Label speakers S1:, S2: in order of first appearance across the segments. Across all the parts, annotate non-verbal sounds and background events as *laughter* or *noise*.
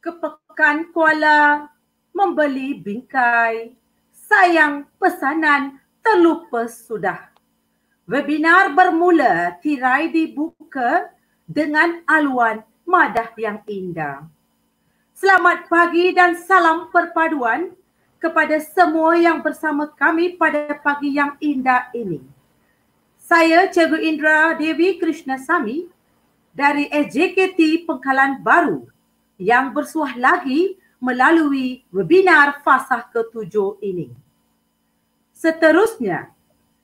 S1: Kepekan Kuala membeli bingkai. Sayang pesanan terlupa sudah. Webinar bermula tirai dibuka dengan aluan madah yang indah. Selamat pagi dan salam perpaduan kepada semua yang bersama kami pada pagi yang indah ini. Saya Cikgu Indra Devi Krishna Sami dari SJKT Pengkalan Baru yang bersuah lagi melalui webinar fasah ketujuh ini. Seterusnya,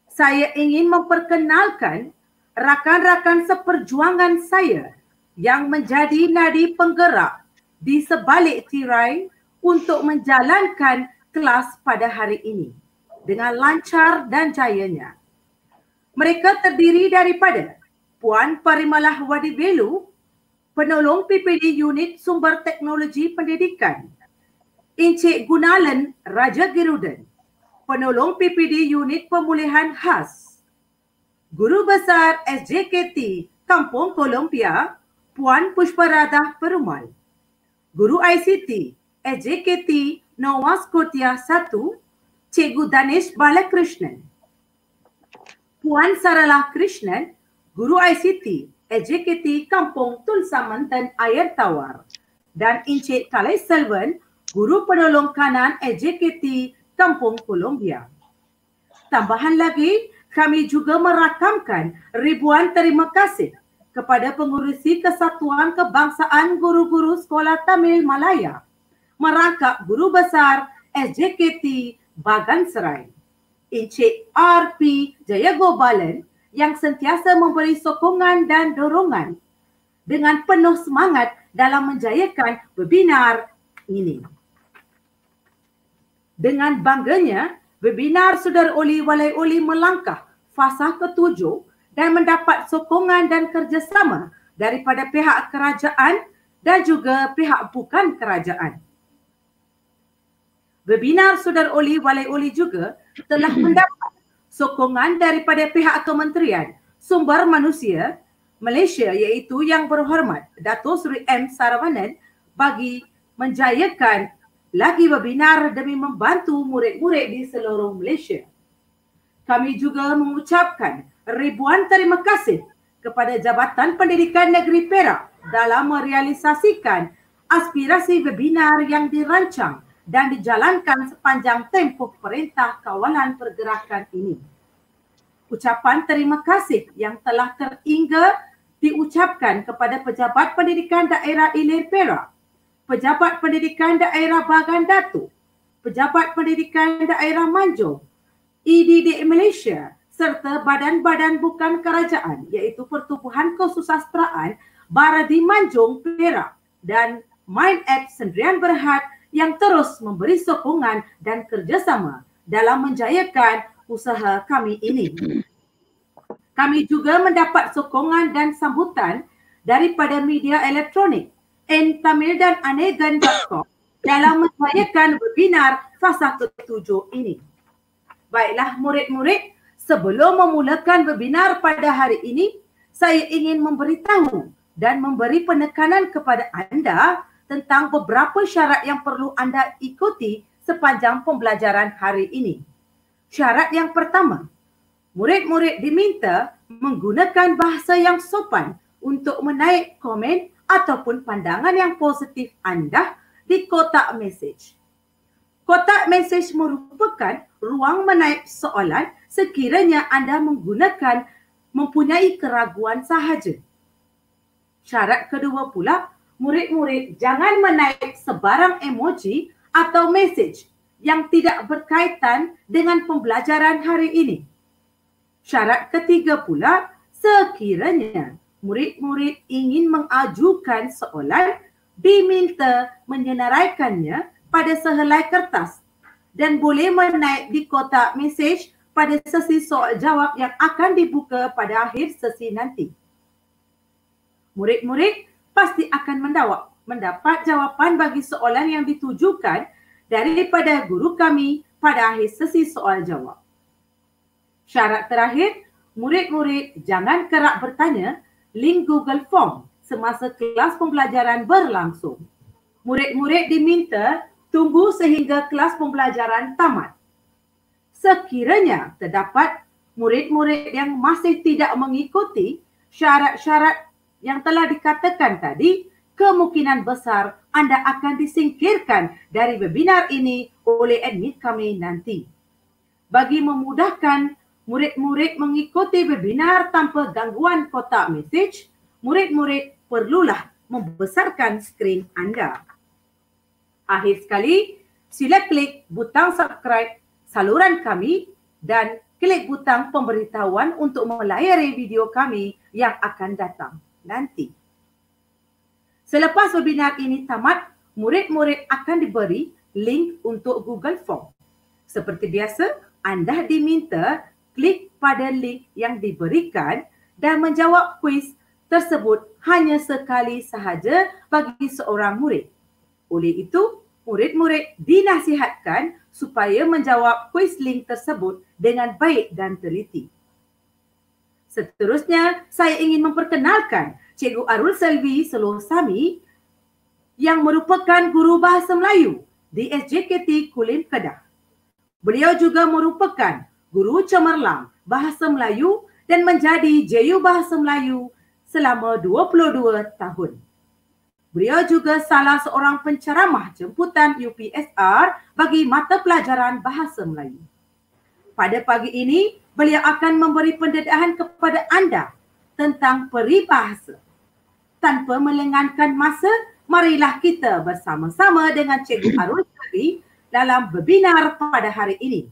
S1: saya ingin memperkenalkan rakan-rakan seperjuangan saya yang menjadi nadi penggerak di sebalik tirai untuk menjalankan kelas pada hari ini dengan lancar dan jayanya. Mereka terdiri daripada Puan Parimalah Wadi Belu, penolong PPD Unit Sumber Teknologi Pendidikan. Encik Gunalan Raja Girudan, penolong PPD Unit Pemulihan Khas. Guru Besar SJKT Kampung Kolombia, Puan Pushparadah Perumal. Guru ICT SJKT Nova Scotia satu, Chegu Danesh Balakrishnan. Puan Sarala Krishnan, Guru ICT, AJKT Kampung Tulsa dan Air Tawar. Dan Encik Kalai Selvan, Guru Penolong Kanan AJKT Kampung Columbia. Tambahan lagi, kami juga merakamkan ribuan terima kasih kepada pengurusi Kesatuan Kebangsaan Guru-Guru Sekolah Tamil Malaya. Merangkap Guru Besar SJKT Bagan Serai. Encik RP Jaya yang sentiasa memberi sokongan dan dorongan dengan penuh semangat dalam menjayakan webinar ini. Dengan bangganya, webinar Sudar Oli Walai Oli melangkah fasa ketujuh dan mendapat sokongan dan kerjasama daripada pihak kerajaan dan juga pihak bukan kerajaan webinar Saudara Oli Walai Oli juga telah *clears throat* mendapat sokongan daripada pihak Kementerian Sumber Manusia Malaysia iaitu yang berhormat Dato Sri M Saravanan bagi menjayakan lagi webinar demi membantu murid-murid di seluruh Malaysia. Kami juga mengucapkan ribuan terima kasih kepada Jabatan Pendidikan Negeri Perak dalam merealisasikan aspirasi webinar yang dirancang dan dijalankan sepanjang tempoh perintah kawalan pergerakan ini. Ucapan terima kasih yang telah teringga diucapkan kepada Pejabat Pendidikan Daerah Ilir Perak, Pejabat Pendidikan Daerah Bagan Datu, Pejabat Pendidikan Daerah Manjung, EDD Malaysia serta badan-badan bukan kerajaan iaitu Pertubuhan Kesusasteraan Baradi Manjung Perak dan Mind App Sendirian Berhad yang terus memberi sokongan dan kerjasama dalam menjayakan usaha kami ini. Kami juga mendapat sokongan dan sambutan daripada media elektronik N dan Anegan.com dalam menjayakan webinar fasa ketujuh ini. Baiklah murid-murid, sebelum memulakan webinar pada hari ini, saya ingin memberitahu dan memberi penekanan kepada anda tentang beberapa syarat yang perlu anda ikuti sepanjang pembelajaran hari ini. Syarat yang pertama, murid-murid diminta menggunakan bahasa yang sopan untuk menaik komen ataupun pandangan yang positif anda di kotak mesej. Kotak mesej merupakan ruang menaik soalan sekiranya anda menggunakan mempunyai keraguan sahaja. Syarat kedua pula, murid-murid jangan menaik sebarang emoji atau message yang tidak berkaitan dengan pembelajaran hari ini. Syarat ketiga pula, sekiranya murid-murid ingin mengajukan soalan, diminta menyenaraikannya pada sehelai kertas dan boleh menaik di kotak mesej pada sesi soal jawab yang akan dibuka pada akhir sesi nanti. Murid-murid pasti akan mendawak, mendapat jawapan bagi soalan yang ditujukan daripada guru kami pada akhir sesi soal jawab. Syarat terakhir, murid-murid jangan kerap bertanya link Google Form semasa kelas pembelajaran berlangsung. Murid-murid diminta tunggu sehingga kelas pembelajaran tamat. Sekiranya terdapat murid-murid yang masih tidak mengikuti syarat-syarat yang telah dikatakan tadi, kemungkinan besar anda akan disingkirkan dari webinar ini oleh admin kami nanti. Bagi memudahkan murid-murid mengikuti webinar tanpa gangguan kotak mesej, murid-murid perlulah membesarkan skrin anda. Akhir sekali, sila klik butang subscribe saluran kami dan klik butang pemberitahuan untuk melayari video kami yang akan datang nanti. Selepas webinar ini tamat, murid-murid akan diberi link untuk Google Form. Seperti biasa, anda diminta klik pada link yang diberikan dan menjawab kuis tersebut hanya sekali sahaja bagi seorang murid. Oleh itu, murid-murid dinasihatkan supaya menjawab kuis link tersebut dengan baik dan teliti. Seterusnya, saya ingin memperkenalkan Cikgu Arul Selvi Selosami yang merupakan guru bahasa Melayu di SJKT Kulim Kedah. Beliau juga merupakan guru cemerlang bahasa Melayu dan menjadi JU Bahasa Melayu selama 22 tahun. Beliau juga salah seorang penceramah jemputan UPSR bagi mata pelajaran Bahasa Melayu. Pada pagi ini, beliau akan memberi pendedahan kepada anda tentang peribahasa. Tanpa melengankan masa, marilah kita bersama-sama dengan Cikgu *coughs* Arul Syari dalam webinar pada hari ini.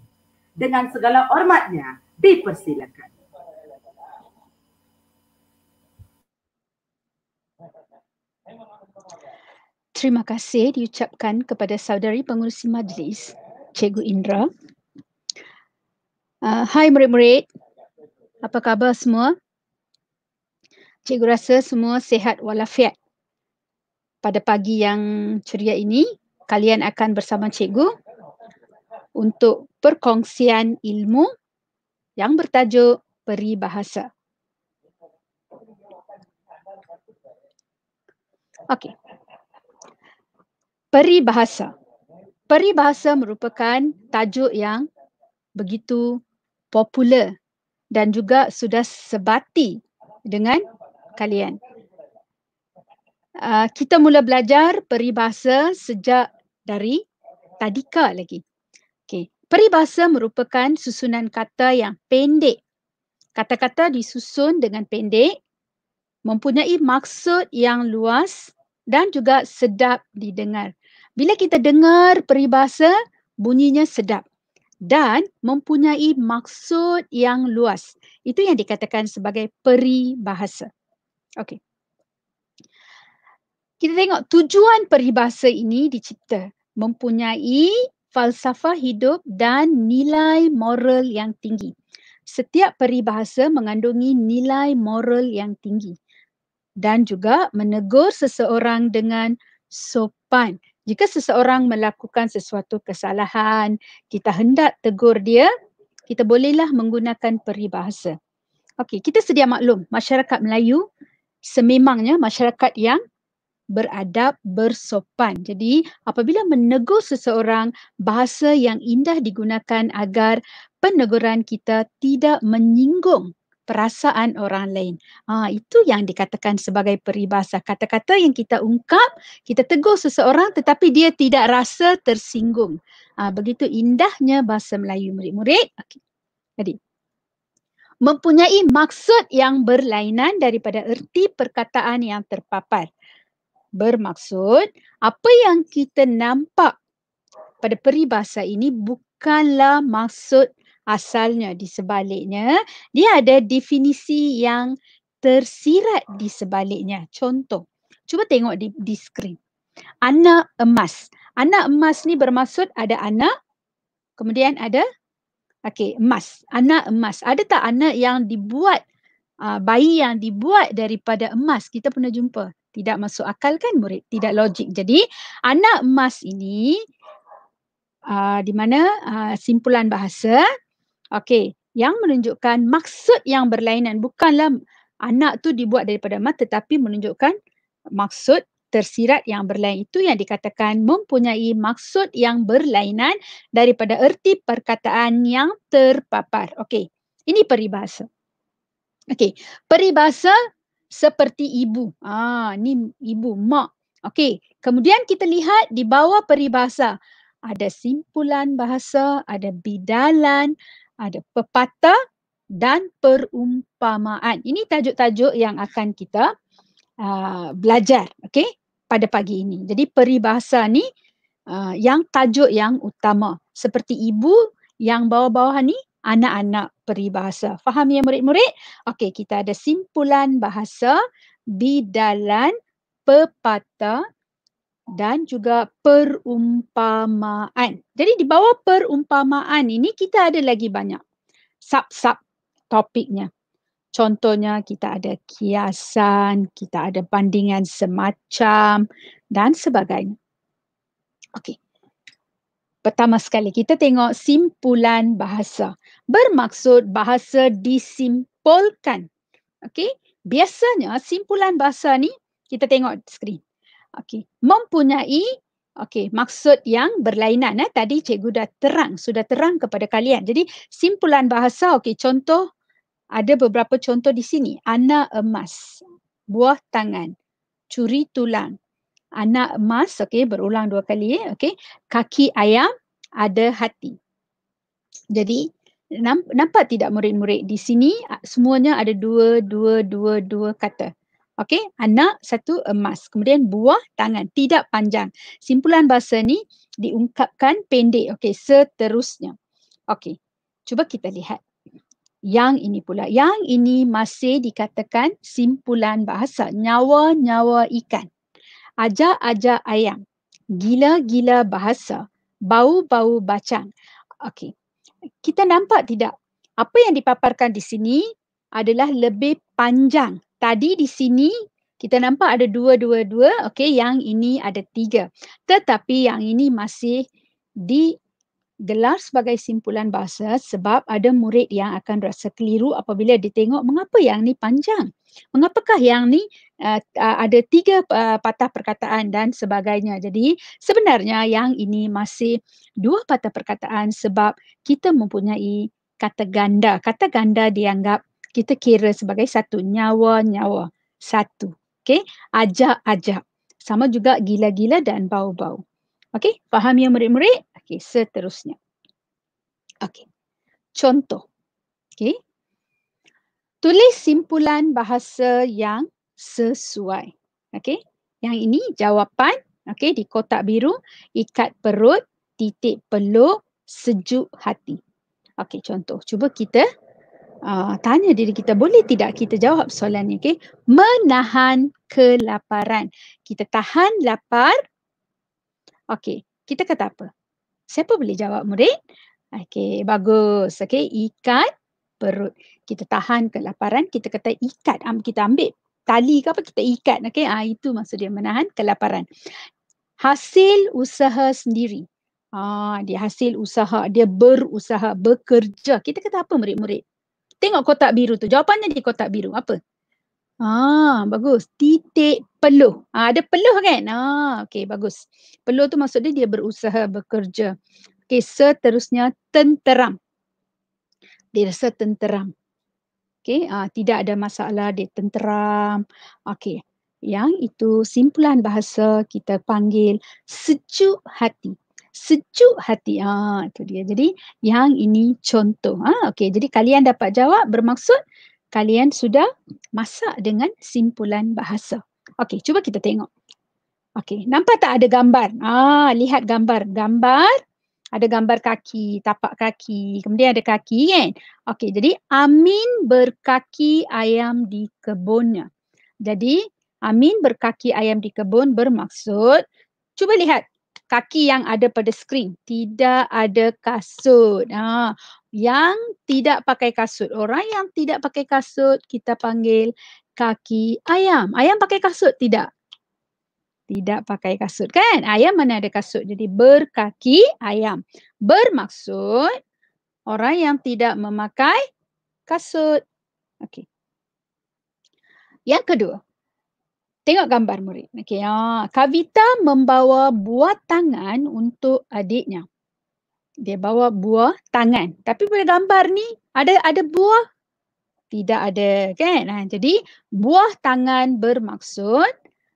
S1: Dengan segala hormatnya, dipersilakan.
S2: Terima kasih diucapkan kepada saudari pengurusi majlis, Cikgu Indra hai uh, murid-murid. Apa khabar semua? Cikgu rasa semua sehat walafiat. Pada pagi yang ceria ini, kalian akan bersama cikgu untuk perkongsian ilmu yang bertajuk Peribahasa. Okey. Peribahasa. Peribahasa merupakan tajuk yang begitu popular dan juga sudah sebati dengan kalian. Uh, kita mula belajar peribahasa sejak dari tadika lagi. Okay. Peribahasa merupakan susunan kata yang pendek. Kata-kata disusun dengan pendek, mempunyai maksud yang luas dan juga sedap didengar. Bila kita dengar peribahasa, bunyinya sedap dan mempunyai maksud yang luas. Itu yang dikatakan sebagai peribahasa. Okey. Kita tengok tujuan peribahasa ini dicipta mempunyai falsafah hidup dan nilai moral yang tinggi. Setiap peribahasa mengandungi nilai moral yang tinggi dan juga menegur seseorang dengan sopan. Jika seseorang melakukan sesuatu kesalahan, kita hendak tegur dia, kita bolehlah menggunakan peribahasa. Okey, kita sedia maklum masyarakat Melayu sememangnya masyarakat yang beradab bersopan. Jadi apabila menegur seseorang, bahasa yang indah digunakan agar peneguran kita tidak menyinggung perasaan orang lain. Ha, itu yang dikatakan sebagai peribahasa. Kata-kata yang kita ungkap, kita tegur seseorang tetapi dia tidak rasa tersinggung. Ha, begitu indahnya bahasa Melayu murid-murid. Okay. Jadi, mempunyai maksud yang berlainan daripada erti perkataan yang terpapar. Bermaksud, apa yang kita nampak pada peribahasa ini bukanlah maksud asalnya di sebaliknya dia ada definisi yang tersirat di sebaliknya contoh cuba tengok di di skrin anak emas anak emas ni bermaksud ada anak kemudian ada okey emas anak emas ada tak anak yang dibuat uh, bayi yang dibuat daripada emas kita pernah jumpa tidak masuk akal kan murid tidak logik jadi anak emas ini Uh, di mana uh, simpulan bahasa Okey, yang menunjukkan maksud yang berlainan bukanlah anak tu dibuat daripada emas tetapi menunjukkan maksud tersirat yang berlainan itu yang dikatakan mempunyai maksud yang berlainan daripada erti perkataan yang terpapar. Okey. Ini peribahasa. Okey, peribahasa seperti ibu. Ah, ni ibu, mak. Okey. Kemudian kita lihat di bawah peribahasa ada simpulan bahasa, ada bidalan, ada pepatah dan perumpamaan. Ini tajuk-tajuk yang akan kita uh, belajar okay, pada pagi ini. Jadi peribahasa ni uh, yang tajuk yang utama. Seperti ibu yang bawah-bawah ni anak-anak peribahasa. Faham ya murid-murid? Okey, kita ada simpulan bahasa di dalam pepatah dan juga perumpamaan. Jadi di bawah perumpamaan ini kita ada lagi banyak sub-sub topiknya. Contohnya kita ada kiasan, kita ada bandingan semacam dan sebagainya. Okey. Pertama sekali kita tengok simpulan bahasa. Bermaksud bahasa disimpulkan. Okey. Biasanya simpulan bahasa ni kita tengok skrin. Okey, mempunyai okey maksud yang berlainan eh tadi cikgu dah terang sudah terang kepada kalian. Jadi simpulan bahasa okey contoh ada beberapa contoh di sini. Ana emas, buah tangan, curi tulang. anak emas okay, berulang dua kali okay. Kaki ayam ada hati. Jadi nampak tidak murid-murid di sini semuanya ada dua dua dua dua kata. Okey, anak satu emas. Eh, Kemudian buah tangan tidak panjang. Simpulan bahasa ni diungkapkan pendek. Okey, seterusnya. Okey. Cuba kita lihat. Yang ini pula. Yang ini masih dikatakan simpulan bahasa. Nyawa-nyawa ikan. Ajar-ajar ayam. Gila-gila bahasa. Bau-bau bacang. Okey. Kita nampak tidak? Apa yang dipaparkan di sini adalah lebih panjang tadi di sini kita nampak ada dua, dua, dua. Okey, yang ini ada tiga. Tetapi yang ini masih di gelar sebagai simpulan bahasa sebab ada murid yang akan rasa keliru apabila dia mengapa yang ni panjang. Mengapakah yang ni uh, ada tiga uh, patah perkataan dan sebagainya. Jadi sebenarnya yang ini masih dua patah perkataan sebab kita mempunyai kata ganda. Kata ganda dianggap kita kira sebagai satu nyawa-nyawa satu. Okey, ajak-ajak. Sama juga gila-gila dan bau-bau. Okey, faham ya murid-murid? Okey, seterusnya. Okey. Contoh. Okey. Tulis simpulan bahasa yang sesuai. Okey. Yang ini jawapan. Okey, di kotak biru. Ikat perut. Titik peluk. Sejuk hati. Okey, contoh. Cuba kita uh, tanya diri kita boleh tidak kita jawab soalan ni Okay, menahan kelaparan kita tahan lapar Okay, kita kata apa siapa boleh jawab murid Okay, bagus Okay, ikat perut kita tahan kelaparan kita kata ikat am kita ambil tali ke apa kita ikat okey ah itu maksud dia menahan kelaparan hasil usaha sendiri ah dia hasil usaha dia berusaha bekerja kita kata apa murid-murid Tengok kotak biru tu. Jawapannya di kotak biru. Apa? Ah, bagus. Titik peluh. Ah, ada peluh kan? Ah, okey, bagus. Peluh tu maksudnya dia berusaha, bekerja. Okey, seterusnya tenteram. Dia rasa tenteram. Okey, ah, tidak ada masalah, dia tenteram. Okey. Yang itu simpulan bahasa kita panggil sejuk hati sejuk hati. Ha, itu dia. Jadi yang ini contoh. Ha, okay. Jadi kalian dapat jawab bermaksud kalian sudah masak dengan simpulan bahasa. Okay, cuba kita tengok. Okay, nampak tak ada gambar? Ah, lihat gambar. Gambar, ada gambar kaki, tapak kaki. Kemudian ada kaki kan? Okay, jadi Amin berkaki ayam di kebunnya. Jadi Amin berkaki ayam di kebun bermaksud, cuba lihat kaki yang ada pada skrin tidak ada kasut ha yang tidak pakai kasut orang yang tidak pakai kasut kita panggil kaki ayam ayam pakai kasut tidak tidak pakai kasut kan ayam mana ada kasut jadi berkaki ayam bermaksud orang yang tidak memakai kasut okey yang kedua Tengok gambar murid. ya. Kavita membawa buah tangan untuk adiknya. Dia bawa buah tangan. Tapi pada gambar ni ada ada buah? Tidak ada, kan? Nah, jadi buah tangan bermaksud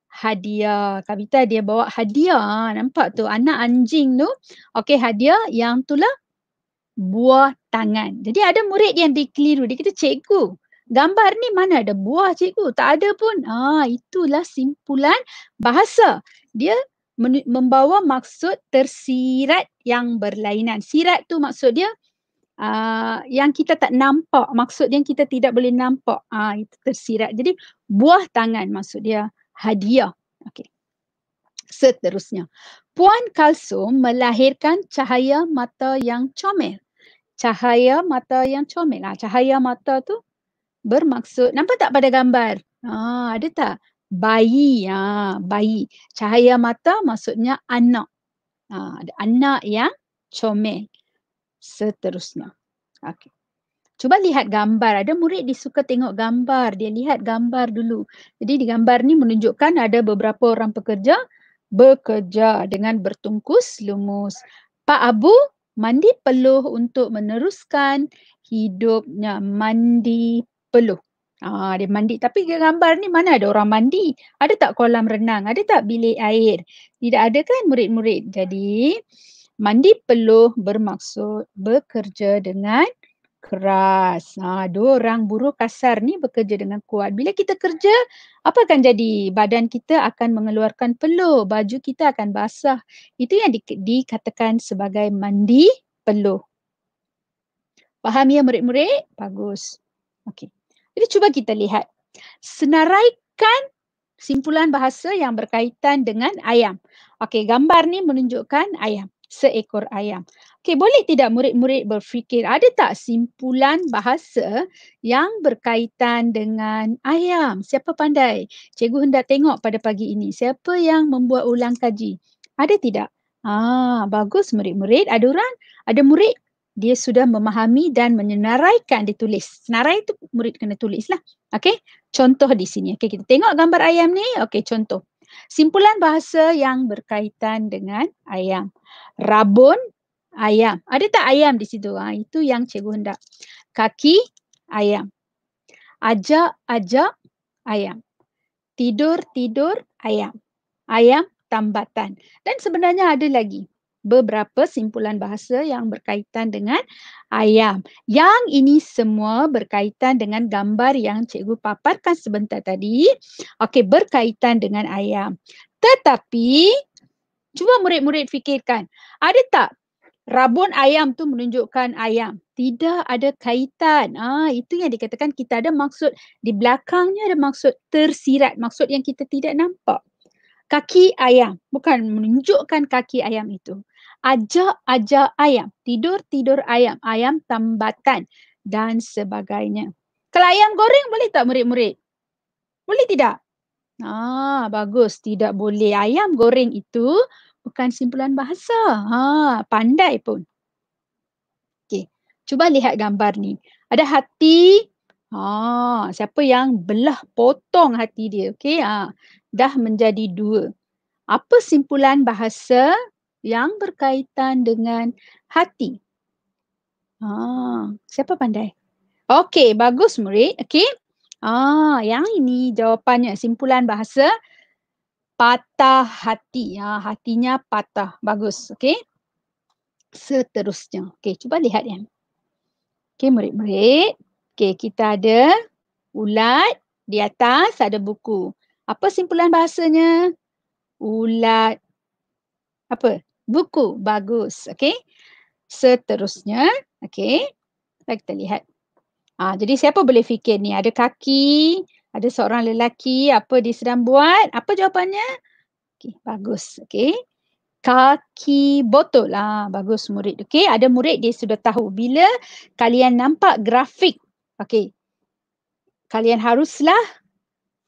S2: hadiah. Kavita dia bawa hadiah. Nampak tu anak anjing tu. Okey, hadiah yang itulah buah tangan. Jadi ada murid yang dikeliru. Dia kata cikgu gambar ni mana ada buah cikgu? Tak ada pun. Ah, itulah simpulan bahasa. Dia membawa maksud tersirat yang berlainan. Sirat tu maksud dia Uh, yang kita tak nampak maksud yang kita tidak boleh nampak ah itu tersirat jadi buah tangan maksud dia hadiah okey seterusnya puan kalsum melahirkan cahaya mata yang comel cahaya mata yang comel lah cahaya mata tu uh, bermaksud nampak tak pada gambar? Ha, ada tak? Bayi, ha, bayi. Cahaya mata maksudnya anak. Ha, ada anak yang comel. Seterusnya. Okey. Cuba lihat gambar. Ada murid dia tengok gambar. Dia lihat gambar dulu. Jadi di gambar ni menunjukkan ada beberapa orang pekerja bekerja dengan bertungkus lumus. Pak Abu mandi peluh untuk meneruskan hidupnya. Mandi perlu. Ah, dia mandi. Tapi gambar ni mana ada orang mandi? Ada tak kolam renang? Ada tak bilik air? Tidak ada kan murid-murid? Jadi mandi perlu bermaksud bekerja dengan keras. Ha, dua orang buruh kasar ni bekerja dengan kuat. Bila kita kerja, apa akan jadi? Badan kita akan mengeluarkan peluh. Baju kita akan basah. Itu yang di, dikatakan sebagai mandi peluh. Faham ya murid-murid? Bagus. Okey. Jadi cuba kita lihat. Senaraikan simpulan bahasa yang berkaitan dengan ayam. Okey, gambar ni menunjukkan ayam, seekor ayam. Okey, boleh tidak murid-murid berfikir ada tak simpulan bahasa yang berkaitan dengan ayam? Siapa pandai? Cikgu hendak tengok pada pagi ini. Siapa yang membuat ulang kaji? Ada tidak? Ah, bagus murid-murid. Ada orang? Ada murid dia sudah memahami dan menyenaraikan dia tulis. Senarai itu murid kena tulis lah. Okay, contoh di sini. Okay, kita tengok gambar ayam ni. Okay, contoh. Simpulan bahasa yang berkaitan dengan ayam. Rabun ayam. Ada tak ayam di situ? Ha, itu yang cikgu hendak. Kaki ayam. Ajak, ajak ayam. Tidur, tidur ayam. Ayam tambatan. Dan sebenarnya ada lagi beberapa simpulan bahasa yang berkaitan dengan ayam. Yang ini semua berkaitan dengan gambar yang cikgu paparkan sebentar tadi. Okey, berkaitan dengan ayam. Tetapi cuba murid-murid fikirkan, ada tak rabun ayam tu menunjukkan ayam? Tidak ada kaitan. Ah, itu yang dikatakan kita ada maksud di belakangnya ada maksud tersirat, maksud yang kita tidak nampak kaki ayam, bukan menunjukkan kaki ayam itu. Ajak-ajak ayam, tidur-tidur ayam, ayam tambatan dan sebagainya. Kalau ayam goreng boleh tak murid-murid? Boleh tidak? Ah, bagus. Tidak boleh. Ayam goreng itu bukan simpulan bahasa. Ha, pandai pun. Okey. Cuba lihat gambar ni. Ada hati. Ha, siapa yang belah potong hati dia? Okey. Ha dah menjadi dua. Apa simpulan bahasa yang berkaitan dengan hati? Ah, siapa pandai? Okey, bagus murid. Okey. Ah, yang ini jawapannya simpulan bahasa patah hati. Ya, ah, hatinya patah. Bagus. Okey. Seterusnya. Okey, cuba lihat ya. Okey, murid-murid. Okey, kita ada ulat di atas ada buku. Apa simpulan bahasanya? Ulat. Apa? Buku. Bagus. Okay. Seterusnya. Okay. Kita lihat. Ha, jadi siapa boleh fikir ni? Ada kaki. Ada seorang lelaki. Apa dia sedang buat? Apa jawapannya? Okay. Bagus. Okay. Kaki botol. Ha, bagus murid. Okay. Ada murid dia sudah tahu. Bila kalian nampak grafik. Okay. Kalian haruslah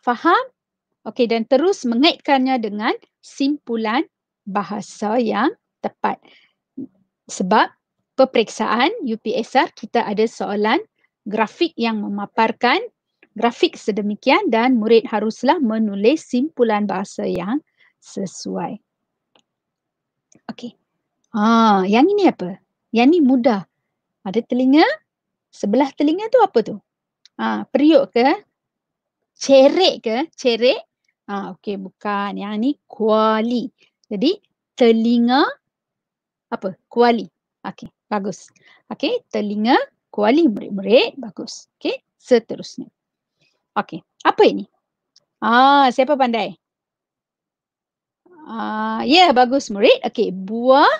S2: faham Okey dan terus mengaitkannya dengan simpulan bahasa yang tepat. Sebab peperiksaan UPSR kita ada soalan grafik yang memaparkan grafik sedemikian dan murid haruslah menulis simpulan bahasa yang sesuai. Okey. ah yang ini apa? Yang ini mudah. Ada telinga? Sebelah telinga tu apa tu? Ah periuk ke? Cerek ke? Cerek? Ha, okay, bukan. Yang ni kuali. Jadi telinga apa? Kuali. Okay, bagus. Okay, telinga kuali murid-murid bagus. Okay, seterusnya. Okay, apa ini? Ah siapa pandai? Ah ya yeah, bagus murid. Okay, buah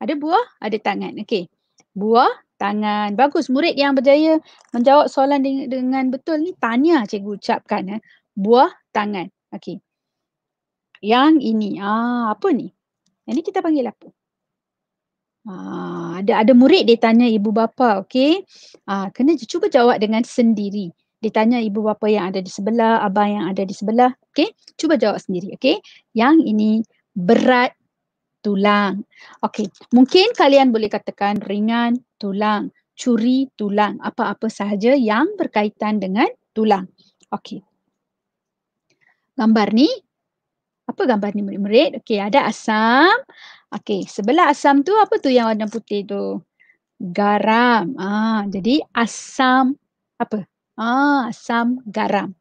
S2: ada buah, ada tangan. Okay, Buah, tangan. Bagus. Murid yang berjaya menjawab soalan dengan, dengan betul ni tanya cikgu ucapkan. Eh. Buah, tangan. Okey. Yang ini. Ah, apa ni? Ini kita panggil apa? Ah, ada ada murid dia tanya ibu bapa, okey. Ah, kena cuba jawab dengan sendiri. Dia tanya ibu bapa yang ada di sebelah, abang yang ada di sebelah, okey. Cuba jawab sendiri, okey. Yang ini berat tulang. Okey, mungkin kalian boleh katakan ringan tulang, curi tulang, apa-apa sahaja yang berkaitan dengan tulang. Okey, gambar ni. Apa gambar ni murid-murid? Okey, ada asam. Okey, sebelah asam tu apa tu yang warna putih tu? Garam. Ah, jadi asam apa? Ah, asam garam.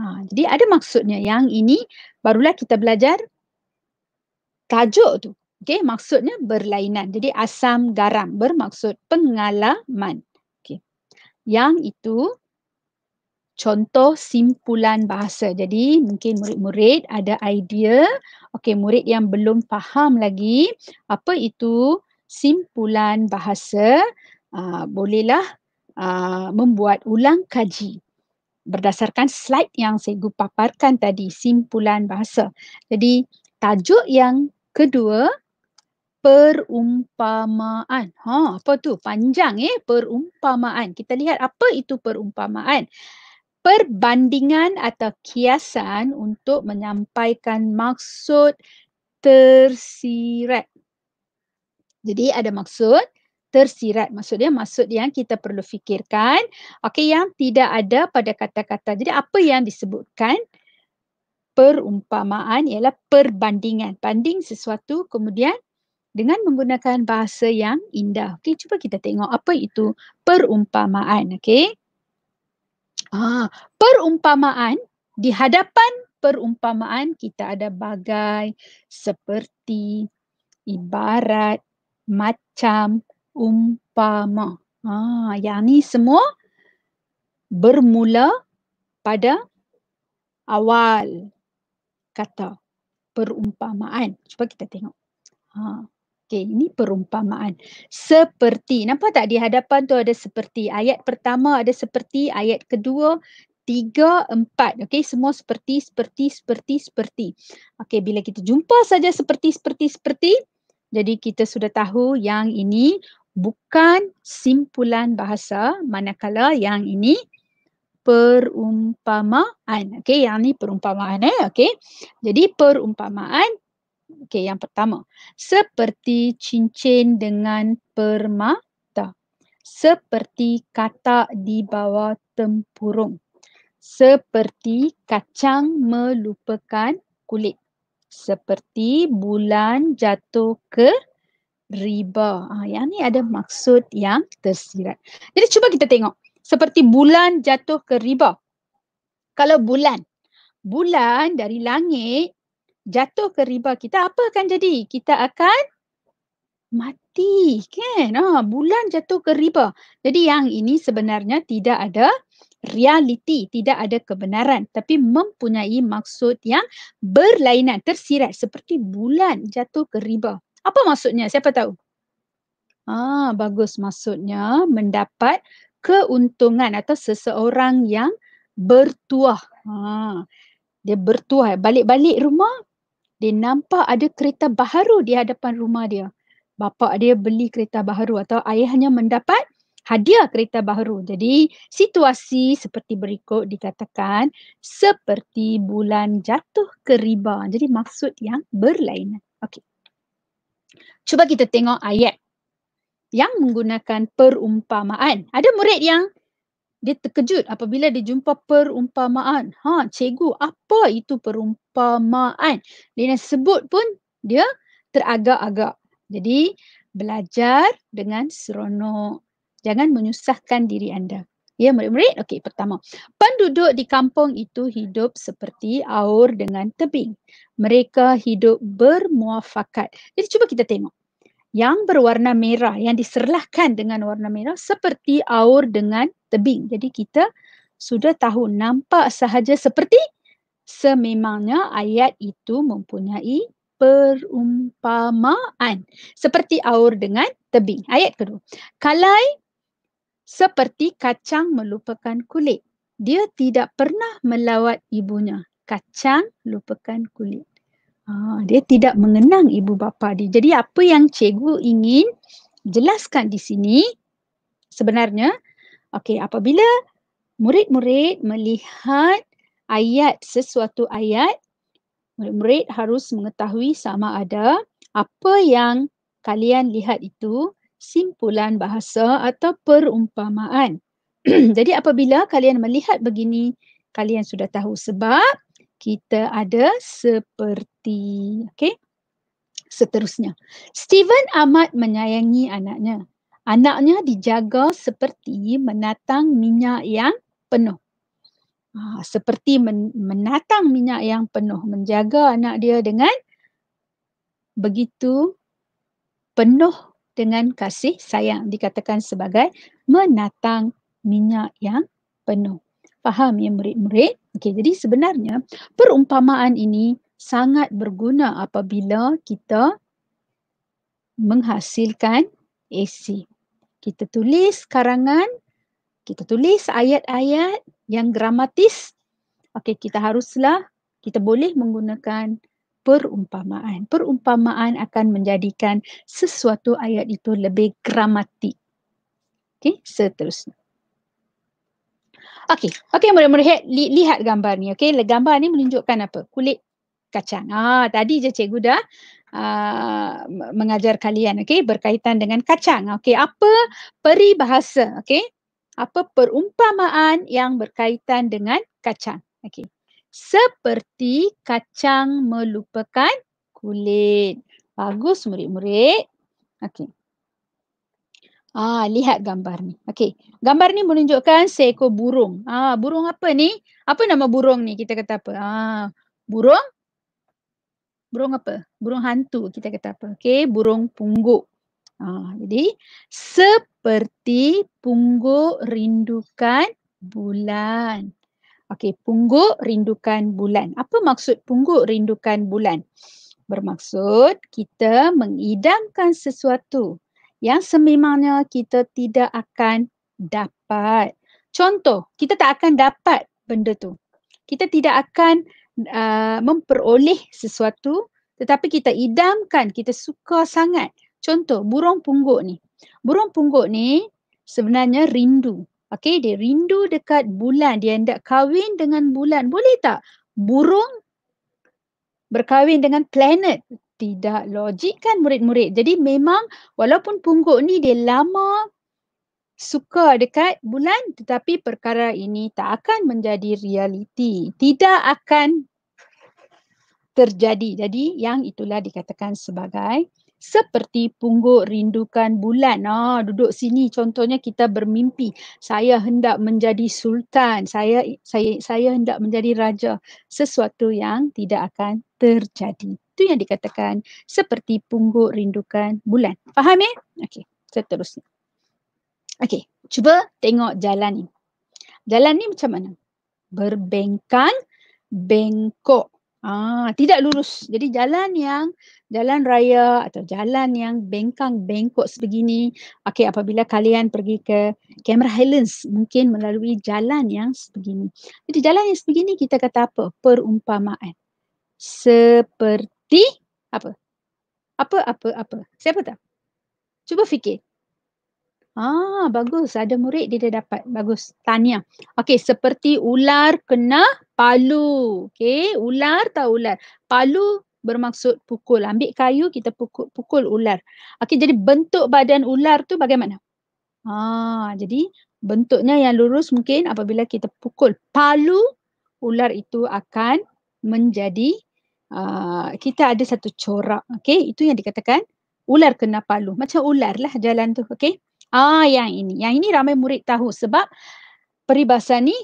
S2: Ah, jadi ada maksudnya yang ini barulah kita belajar tajuk tu. Okey, maksudnya berlainan. Jadi asam garam bermaksud pengalaman. Okey. Yang itu contoh simpulan bahasa. Jadi mungkin murid-murid ada idea, okey murid yang belum faham lagi apa itu simpulan bahasa, uh, bolehlah uh, membuat ulang kaji berdasarkan slide yang saya paparkan tadi simpulan bahasa. Jadi tajuk yang kedua perumpamaan. Ha apa tu? Panjang eh perumpamaan. Kita lihat apa itu perumpamaan perbandingan atau kiasan untuk menyampaikan maksud tersirat. Jadi ada maksud tersirat. Maksudnya maksud yang kita perlu fikirkan. Okey, yang tidak ada pada kata-kata. Jadi apa yang disebutkan perumpamaan ialah perbandingan. Banding sesuatu kemudian dengan menggunakan bahasa yang indah. Okey, cuba kita tengok apa itu perumpamaan. Okey. Ha, perumpamaan di hadapan perumpamaan kita ada bagai, seperti, ibarat, macam, umpama. Ah, yang ni semua bermula pada awal kata perumpamaan. Cuba kita tengok. Ha. Okay, ini perumpamaan. Seperti, nampak tak di hadapan tu ada seperti. Ayat pertama ada seperti, ayat kedua, tiga, empat. Okay, semua seperti, seperti, seperti, seperti. Okay, bila kita jumpa saja seperti, seperti, seperti, jadi kita sudah tahu yang ini bukan simpulan bahasa manakala yang ini perumpamaan. Okey, yang ini perumpamaan eh. Okey. Jadi perumpamaan Okey, yang pertama. Seperti cincin dengan permata. Seperti katak di bawah tempurung. Seperti kacang melupakan kulit. Seperti bulan jatuh ke riba. Ha, yang ni ada maksud yang tersirat. Jadi cuba kita tengok. Seperti bulan jatuh ke riba. Kalau bulan. Bulan dari langit jatuh ke riba kita apa akan jadi? Kita akan mati kan? Ha, bulan jatuh ke riba. Jadi yang ini sebenarnya tidak ada realiti, tidak ada kebenaran tapi mempunyai maksud yang berlainan, tersirat seperti bulan jatuh ke riba. Apa maksudnya? Siapa tahu? Ah, bagus maksudnya mendapat keuntungan atau seseorang yang bertuah. Ha. Dia bertuah, balik-balik rumah dia nampak ada kereta baharu di hadapan rumah dia. Bapa dia beli kereta baharu atau ayahnya mendapat hadiah kereta baharu. Jadi situasi seperti berikut dikatakan seperti bulan jatuh ke riba. Jadi maksud yang berlainan. Okey. Cuba kita tengok ayat yang menggunakan perumpamaan. Ada murid yang dia terkejut apabila dia jumpa perumpamaan. Ha, cikgu, apa itu perumpamaan? Lina sebut pun dia teragak-agak. Jadi, belajar dengan seronok. Jangan menyusahkan diri anda. Ya, murid-murid? Okey, pertama. Penduduk di kampung itu hidup seperti aur dengan tebing. Mereka hidup bermuafakat. Jadi, cuba kita tengok yang berwarna merah yang diserlahkan dengan warna merah seperti aur dengan tebing. Jadi kita sudah tahu nampak sahaja seperti sememangnya ayat itu mempunyai perumpamaan seperti aur dengan tebing. Ayat kedua. Kalai seperti kacang melupakan kulit. Dia tidak pernah melawat ibunya. Kacang lupakan kulit. Ha, dia tidak mengenang ibu bapa dia. Jadi apa yang cikgu ingin jelaskan di sini sebenarnya, okey apabila murid-murid melihat ayat sesuatu ayat, murid-murid harus mengetahui sama ada apa yang kalian lihat itu simpulan bahasa atau perumpamaan. *clears throat* Jadi apabila kalian melihat begini, kalian sudah tahu sebab kita ada seperti hati. Okay. Seterusnya. Stephen amat menyayangi anaknya. Anaknya dijaga seperti menatang minyak yang penuh. Ha, seperti men- menatang minyak yang penuh. Menjaga anak dia dengan begitu penuh dengan kasih sayang. Dikatakan sebagai menatang minyak yang penuh. Faham ya murid-murid? Okay, jadi sebenarnya perumpamaan ini sangat berguna apabila kita menghasilkan esei. Kita tulis karangan, kita tulis ayat-ayat yang gramatis. Okey, kita haruslah kita boleh menggunakan perumpamaan. Perumpamaan akan menjadikan sesuatu ayat itu lebih gramatik. Okey, seterusnya. Okey, okey murid-murid lihat gambar ni. Okey, gambar ni menunjukkan apa? Kulit kacang. Ah, tadi je cikgu dah Uh, mengajar kalian okey berkaitan dengan kacang okey apa peribahasa okey apa perumpamaan yang berkaitan dengan kacang okey seperti kacang melupakan kulit bagus murid-murid okey ah lihat gambar ni okey gambar ni menunjukkan seekor burung ah burung apa ni apa nama burung ni kita kata apa ah burung burung apa? Burung hantu kita kata apa? Okey, burung pungguk. Ha, jadi seperti pungguk rindukan bulan. Okey, pungguk rindukan bulan. Apa maksud pungguk rindukan bulan? Bermaksud kita mengidamkan sesuatu yang sememangnya kita tidak akan dapat. Contoh, kita tak akan dapat benda tu. Kita tidak akan uh, memperoleh sesuatu tetapi kita idamkan, kita suka sangat. Contoh burung pungguk ni. Burung pungguk ni sebenarnya rindu. Okey, dia rindu dekat bulan. Dia hendak kahwin dengan bulan. Boleh tak? Burung berkahwin dengan planet. Tidak logik kan murid-murid. Jadi memang walaupun pungguk ni dia lama suka dekat bulan tetapi perkara ini tak akan menjadi realiti. Tidak akan terjadi. Jadi yang itulah dikatakan sebagai seperti pungguk rindukan bulan. Ah, duduk sini contohnya kita bermimpi saya hendak menjadi sultan, saya saya saya hendak menjadi raja. Sesuatu yang tidak akan terjadi. Itu yang dikatakan seperti pungguk rindukan bulan. Faham ya? Eh? Okey, seterusnya. Okey, cuba tengok jalan ni. Jalan ni macam mana? Berbengkang, bengkok. Ah, tidak lurus. Jadi jalan yang jalan raya atau jalan yang bengkang bengkok sebegini, okey apabila kalian pergi ke Cameron Highlands mungkin melalui jalan yang sebegini. Jadi jalan yang sebegini kita kata apa? Perumpamaan. Seperti apa? Apa apa apa? Siapa tahu? Cuba fikir. Ah, bagus. Ada murid dia dah dapat. Bagus. Tanya. Okey, seperti ular kena palu. Okey, ular tak ular. Palu bermaksud pukul. Ambil kayu, kita pukul, pukul ular. Okey, jadi bentuk badan ular tu bagaimana? Ah, jadi bentuknya yang lurus mungkin apabila kita pukul palu, ular itu akan menjadi uh, kita ada satu corak. Okey, itu yang dikatakan ular kena palu. Macam ular lah jalan tu. Okey. Ah yang ini. Yang ini ramai murid tahu sebab peribahasa ni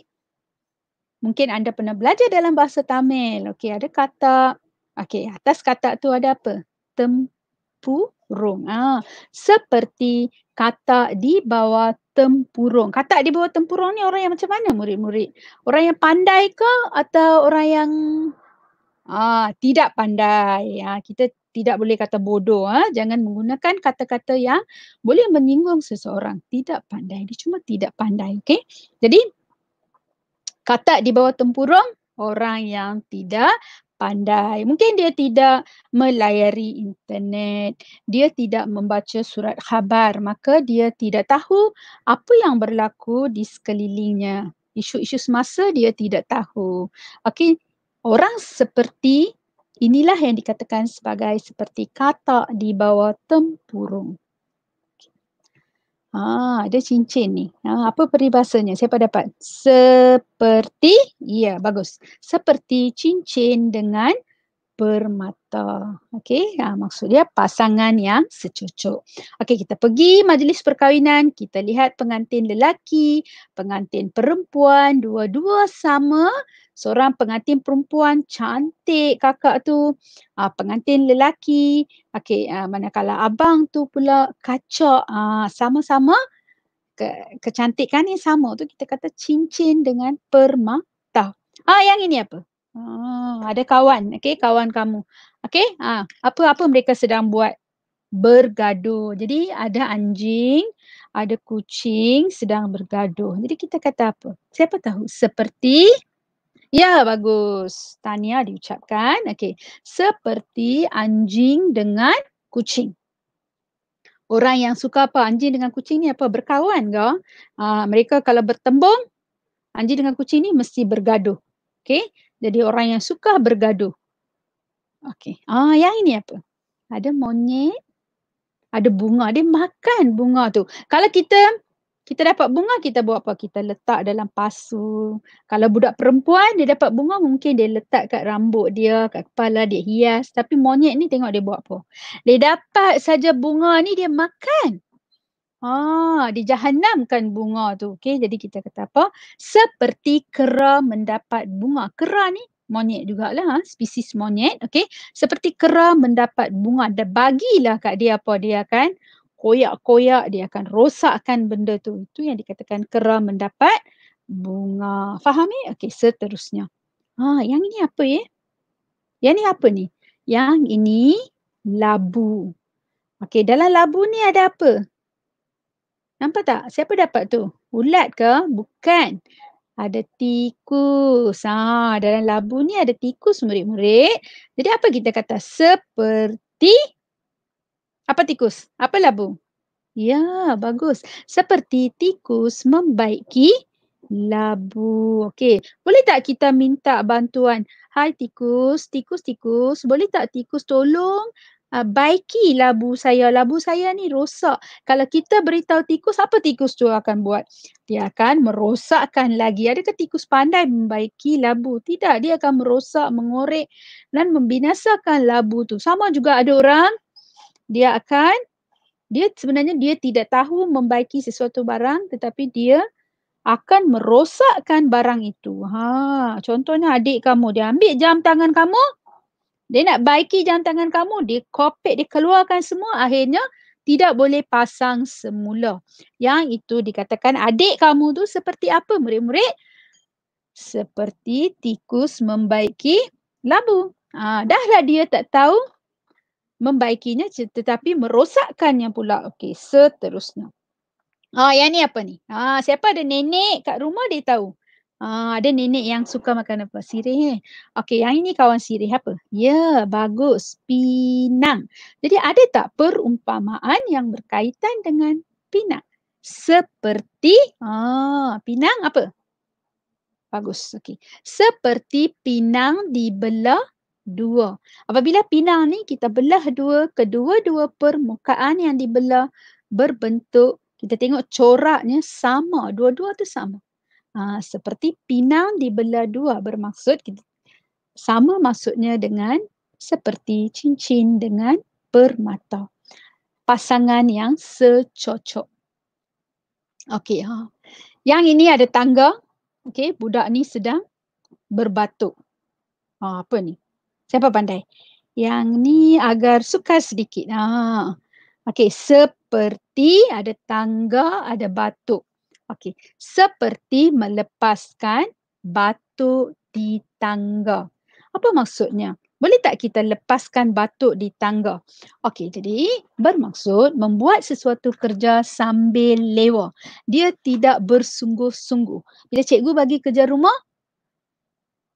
S2: mungkin anda pernah belajar dalam bahasa Tamil. Okey, ada kata. Okey, atas kata tu ada apa? Tempurung. Ah, seperti kata di bawah tempurung. Kata di bawah tempurung ni orang yang macam mana murid-murid? Orang yang pandai ke atau orang yang ah tidak pandai. Ah, kita tidak boleh kata bodoh. Ha? Jangan menggunakan kata-kata yang boleh menyinggung seseorang. Tidak pandai. Dia cuma tidak pandai. Okay? Jadi, kata di bawah tempurung, orang yang tidak pandai. Mungkin dia tidak melayari internet. Dia tidak membaca surat khabar. Maka dia tidak tahu apa yang berlaku di sekelilingnya. Isu-isu semasa dia tidak tahu. Okay? Orang seperti Inilah yang dikatakan sebagai seperti katak di bawah tempurung. Ha, ada cincin ni. Ha, apa peribasanya? Siapa dapat? Seperti, ya bagus. Seperti cincin dengan permata. Okey, ha, maksud dia pasangan yang secocok. Okey, kita pergi majlis perkahwinan, kita lihat pengantin lelaki, pengantin perempuan, dua-dua sama. Seorang pengantin perempuan cantik kakak tu, ha, pengantin lelaki. Okey, ha, manakala abang tu pula kacak ha, sama-sama ke, kecantikan yang sama tu kita kata cincin dengan permata. Ah, yang ini apa? Ah, ada kawan, okay, kawan kamu. okay, ah, apa-apa mereka sedang buat? Bergaduh. Jadi ada anjing, ada kucing sedang bergaduh. Jadi kita kata apa? Siapa tahu? Seperti Ya, bagus. Tania diucapkan. okay, Seperti anjing dengan kucing. Orang yang suka apa? Anjing dengan kucing ni apa? Berkawan ke? Uh, mereka kalau bertembung, anjing dengan kucing ni mesti bergaduh. okay? Jadi orang yang suka bergaduh. Okey. Ah, yang ini apa? Ada monyet. Ada bunga. Dia makan bunga tu. Kalau kita kita dapat bunga, kita buat apa? Kita letak dalam pasu. Kalau budak perempuan, dia dapat bunga, mungkin dia letak kat rambut dia, kat kepala dia hias. Tapi monyet ni tengok dia buat apa. Dia dapat saja bunga ni, dia makan. Ah, kan bunga tu. Okey, jadi kita kata apa? Seperti kera mendapat bunga. Kera ni monyet jugalah, ha? spesies monyet. Okey, seperti kera mendapat bunga. Dan bagilah kat dia apa dia akan koyak-koyak, dia akan rosakkan benda tu. Itu yang dikatakan kera mendapat bunga. Faham ni? Eh? Okey, seterusnya. Ha, ah, yang ini apa ya? Eh? Yang ini apa ni? Yang ini labu. Okey, dalam labu ni ada apa? Nampak tak? Siapa dapat tu? Ulat ke? Bukan. Ada tikus. Ha, dalam labu ni ada tikus murid-murid. Jadi apa kita kata? Seperti apa tikus? Apa labu? Ya, bagus. Seperti tikus membaiki labu. Okey. Boleh tak kita minta bantuan? Hai tikus, tikus-tikus, boleh tak tikus tolong Ah, baikilah labu saya. Labu saya ni rosak. Kalau kita beritahu tikus, apa tikus tu akan buat? Dia akan merosakkan lagi. Adakah tikus pandai membaiki labu? Tidak, dia akan merosak, mengorek dan membinasakan labu tu. Sama juga ada orang, dia akan, dia sebenarnya dia tidak tahu membaiki sesuatu barang tetapi dia akan merosakkan barang itu. Ha, contohnya adik kamu dia ambil jam tangan kamu, dia nak baiki jantangan kamu, dia kopek, dia keluarkan semua akhirnya tidak boleh pasang semula. Yang itu dikatakan adik kamu tu seperti apa murid-murid? Seperti tikus membaiki labu. Ha, dahlah dia tak tahu membaikinya tetapi merosakkannya pula. Okey, seterusnya. Ha, yang ni apa ni? Ha, siapa ada nenek kat rumah dia tahu. Ah, ada nenek yang suka makan apa? Sirih eh. Okey, yang ini kawan sirih apa? Ya, yeah, bagus. Pinang. Jadi ada tak perumpamaan yang berkaitan dengan pinang? Seperti ah, pinang apa? Bagus. Okey. Seperti pinang dibelah dua. Apabila pinang ni kita belah dua, kedua-dua permukaan yang dibelah berbentuk kita tengok coraknya sama, dua-dua tu sama. Ha, seperti pinang dibelah dua bermaksud sama maksudnya dengan seperti cincin dengan permata. Pasangan yang secocok. Okey ha. Yang ini ada tangga. Okey, budak ni sedang berbatuk. Ha, apa ni? Siapa pandai? Yang ni agar suka sedikit. Ha. Okey, seperti ada tangga, ada batuk. Okey, seperti melepaskan batu di tangga. Apa maksudnya? Boleh tak kita lepaskan batu di tangga? Okey, jadi bermaksud membuat sesuatu kerja sambil lewa. Dia tidak bersungguh-sungguh. Bila cikgu bagi kerja rumah,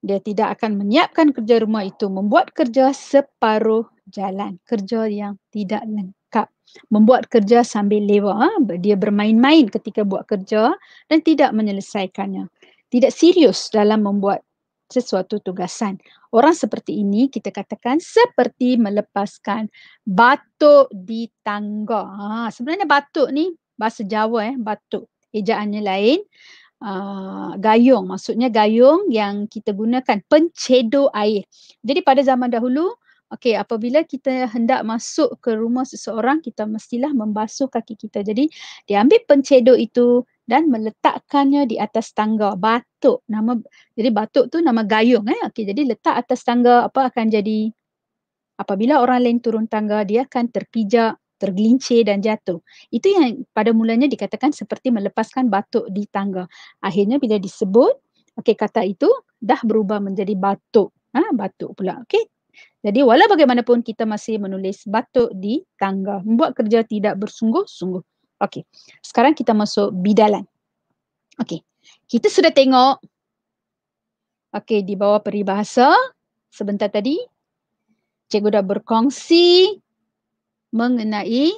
S2: dia tidak akan menyiapkan kerja rumah itu. Membuat kerja separuh jalan. Kerja yang tidak lengkap bercakap membuat kerja sambil lewa ah, dia bermain-main ketika buat kerja dan tidak menyelesaikannya tidak serius dalam membuat sesuatu tugasan orang seperti ini kita katakan seperti melepaskan batuk di tangga ha sebenarnya batuk ni bahasa Jawa eh batuk ejaannya lain Uh, gayung maksudnya gayung yang kita gunakan pencedo air. Jadi pada zaman dahulu uh, Okey, apabila kita hendak masuk ke rumah seseorang, kita mestilah membasuh kaki kita. Jadi, dia ambil pencedok itu dan meletakkannya di atas tangga batuk. Nama jadi batuk tu nama gayung eh. Okey, jadi letak atas tangga apa akan jadi? Apabila orang lain turun tangga, dia akan terpijak, tergelincir dan jatuh. Itu yang pada mulanya dikatakan seperti melepaskan batuk di tangga. Akhirnya bila disebut, okey kata itu dah berubah menjadi batuk. Ha, batuk pula. Okey, jadi walau bagaimanapun kita masih menulis batuk di tangga. Membuat kerja tidak bersungguh-sungguh. Okey. Sekarang kita masuk bidalan. Okey. Kita sudah tengok. Okey. Di bawah peribahasa. Sebentar tadi. Cikgu dah berkongsi. Mengenai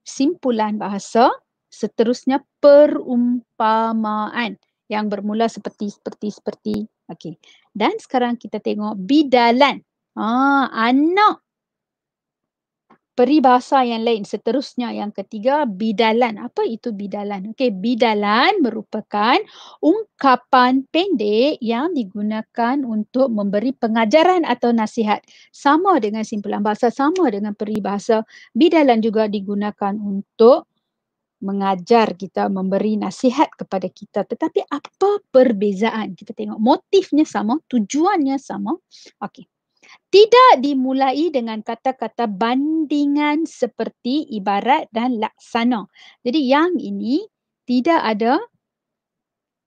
S2: simpulan bahasa. Seterusnya perumpamaan. Yang bermula seperti, seperti, seperti. Okey. Dan sekarang kita tengok bidalan. Ah, anak peribahasa yang lain seterusnya yang ketiga bidalan. Apa itu bidalan? Okey, bidalan merupakan ungkapan pendek yang digunakan untuk memberi pengajaran atau nasihat. Sama dengan simpulan bahasa, sama dengan peribahasa, bidalan juga digunakan untuk mengajar kita, memberi nasihat kepada kita. Tetapi apa perbezaan? Kita tengok motifnya sama, tujuannya sama. Okey tidak dimulai dengan kata-kata bandingan seperti ibarat dan laksana. Jadi yang ini tidak ada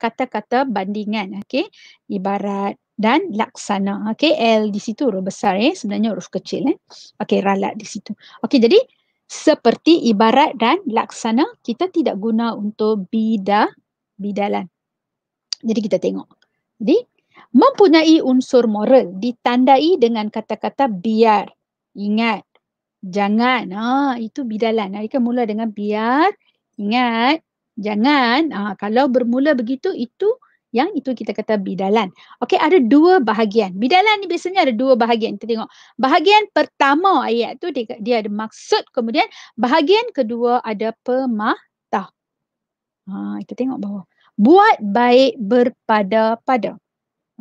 S2: kata-kata bandingan, okey? Ibarat dan laksana. Okey, L di situ huruf besar eh, sebenarnya huruf kecil eh. Okey, ralat di situ. Okey, jadi seperti ibarat dan laksana kita tidak guna untuk bida bidalan. Jadi kita tengok. Jadi mempunyai unsur moral ditandai dengan kata-kata biar ingat jangan ah itu bidalan ni kan mula dengan biar ingat jangan ah kalau bermula begitu itu yang itu kita kata bidalan. Okey ada dua bahagian. Bidalan ni biasanya ada dua bahagian. Kita tengok. Bahagian pertama ayat tu dia, dia ada maksud kemudian bahagian kedua ada pemata. Ha kita tengok bawah. Buat baik berpada-pada.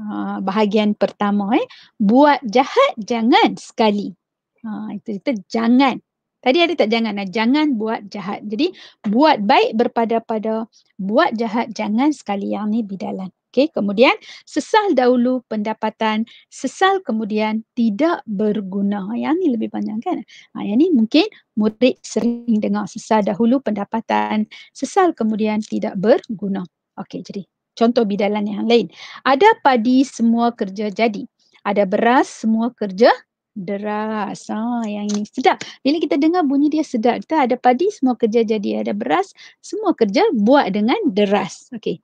S2: Ah, bahagian pertama eh buat jahat jangan sekali. Ha itu kita jangan. Tadi ada tak jangan nah jangan buat jahat. Jadi buat baik berpada-pada buat jahat jangan sekali yang ni bidalan. Okey, kemudian sesal dahulu pendapatan, sesal kemudian tidak berguna. Yang ni lebih panjang kan? Ha, yang ni mungkin murid sering dengar sesal dahulu pendapatan, sesal kemudian tidak berguna. Okey, jadi contoh bidalan yang lain. Ada padi semua kerja jadi. Ada beras semua kerja deras. Ha, yang ini sedap. Bila kita dengar bunyi dia sedap. Kita ada padi semua kerja jadi. Ada beras semua kerja buat dengan deras. Okey.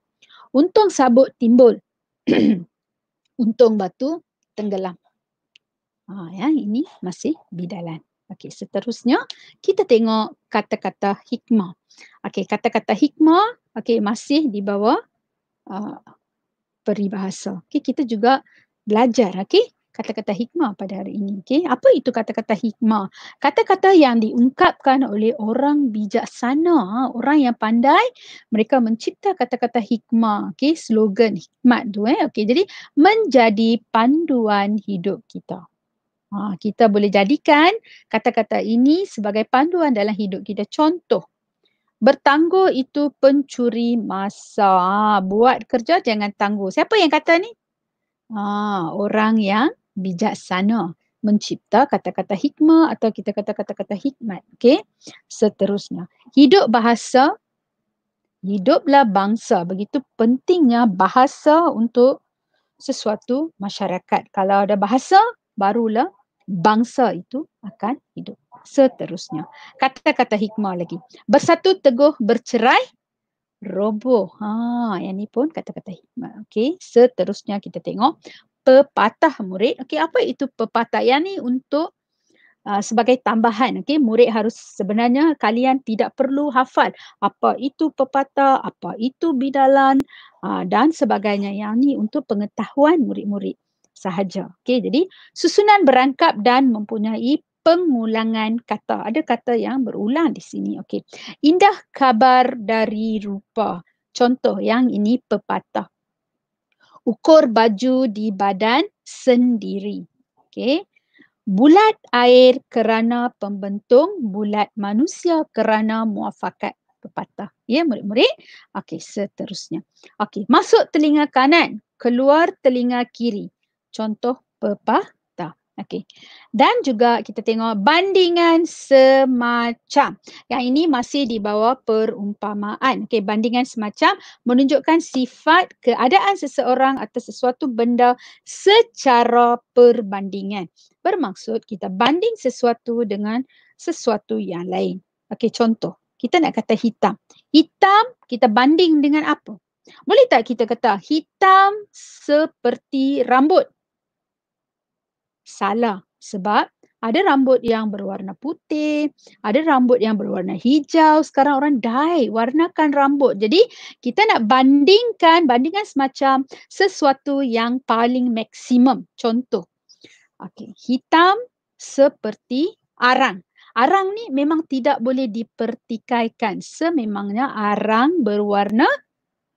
S2: Untung sabut timbul. *clears throat* Untung batu tenggelam. Ha, ya, ini masih bidalan. Okey, seterusnya kita tengok kata-kata hikmah. Okey, kata-kata hikmah okey masih di bawah Uh, peribahasa. Okay, kita juga belajar okay, kata-kata hikmah pada hari ini. Okay. Apa itu kata-kata hikmah? Kata-kata yang diungkapkan oleh orang bijaksana, orang yang pandai, mereka mencipta kata-kata hikmah. Okay, slogan hikmat tu. Eh. Okay, jadi, menjadi panduan hidup kita. Ha, kita boleh jadikan kata-kata ini sebagai panduan dalam hidup kita. Contoh, Bertangguh itu pencuri masa. Ah, buat kerja jangan tangguh. Siapa yang kata ni? Ah, orang yang bijaksana mencipta kata-kata hikmah atau kita kata kata-kata hikmat. Okay. Seterusnya. Hidup bahasa, hiduplah bangsa. Begitu pentingnya bahasa untuk sesuatu masyarakat. Kalau ada bahasa, barulah bangsa itu akan hidup seterusnya. Kata-kata hikmah lagi. Bersatu teguh bercerai roboh. Ha, yang ni pun kata-kata hikmah. Okey, seterusnya kita tengok pepatah murid. Okey, apa itu pepatah? Yang ni untuk Uh, sebagai tambahan okey murid harus sebenarnya kalian tidak perlu hafal apa itu pepatah apa itu bidalan uh, dan sebagainya yang ni untuk pengetahuan murid-murid sahaja okey jadi susunan berangkap dan mempunyai pengulangan kata. Ada kata yang berulang di sini. Okey. Indah kabar dari rupa. Contoh yang ini pepatah. Ukur baju di badan sendiri. Okey. Bulat air kerana pembentung, bulat manusia kerana muafakat pepatah. Ya, murid-murid. Okey, seterusnya. Okey, masuk telinga kanan, keluar telinga kiri. Contoh pepatah Okey. Dan juga kita tengok bandingan semacam. Yang ini masih di bawah perumpamaan. Okey, bandingan semacam menunjukkan sifat keadaan seseorang atau sesuatu benda secara perbandingan. Bermaksud kita banding sesuatu dengan sesuatu yang lain. Okey, contoh. Kita nak kata hitam. Hitam kita banding dengan apa? Boleh tak kita kata hitam seperti rambut? salah sebab ada rambut yang berwarna putih, ada rambut yang berwarna hijau. Sekarang orang dye, warnakan rambut. Jadi kita nak bandingkan, bandingkan semacam sesuatu yang paling maksimum. Contoh, okay, hitam seperti arang. Arang ni memang tidak boleh dipertikaikan. Sememangnya arang berwarna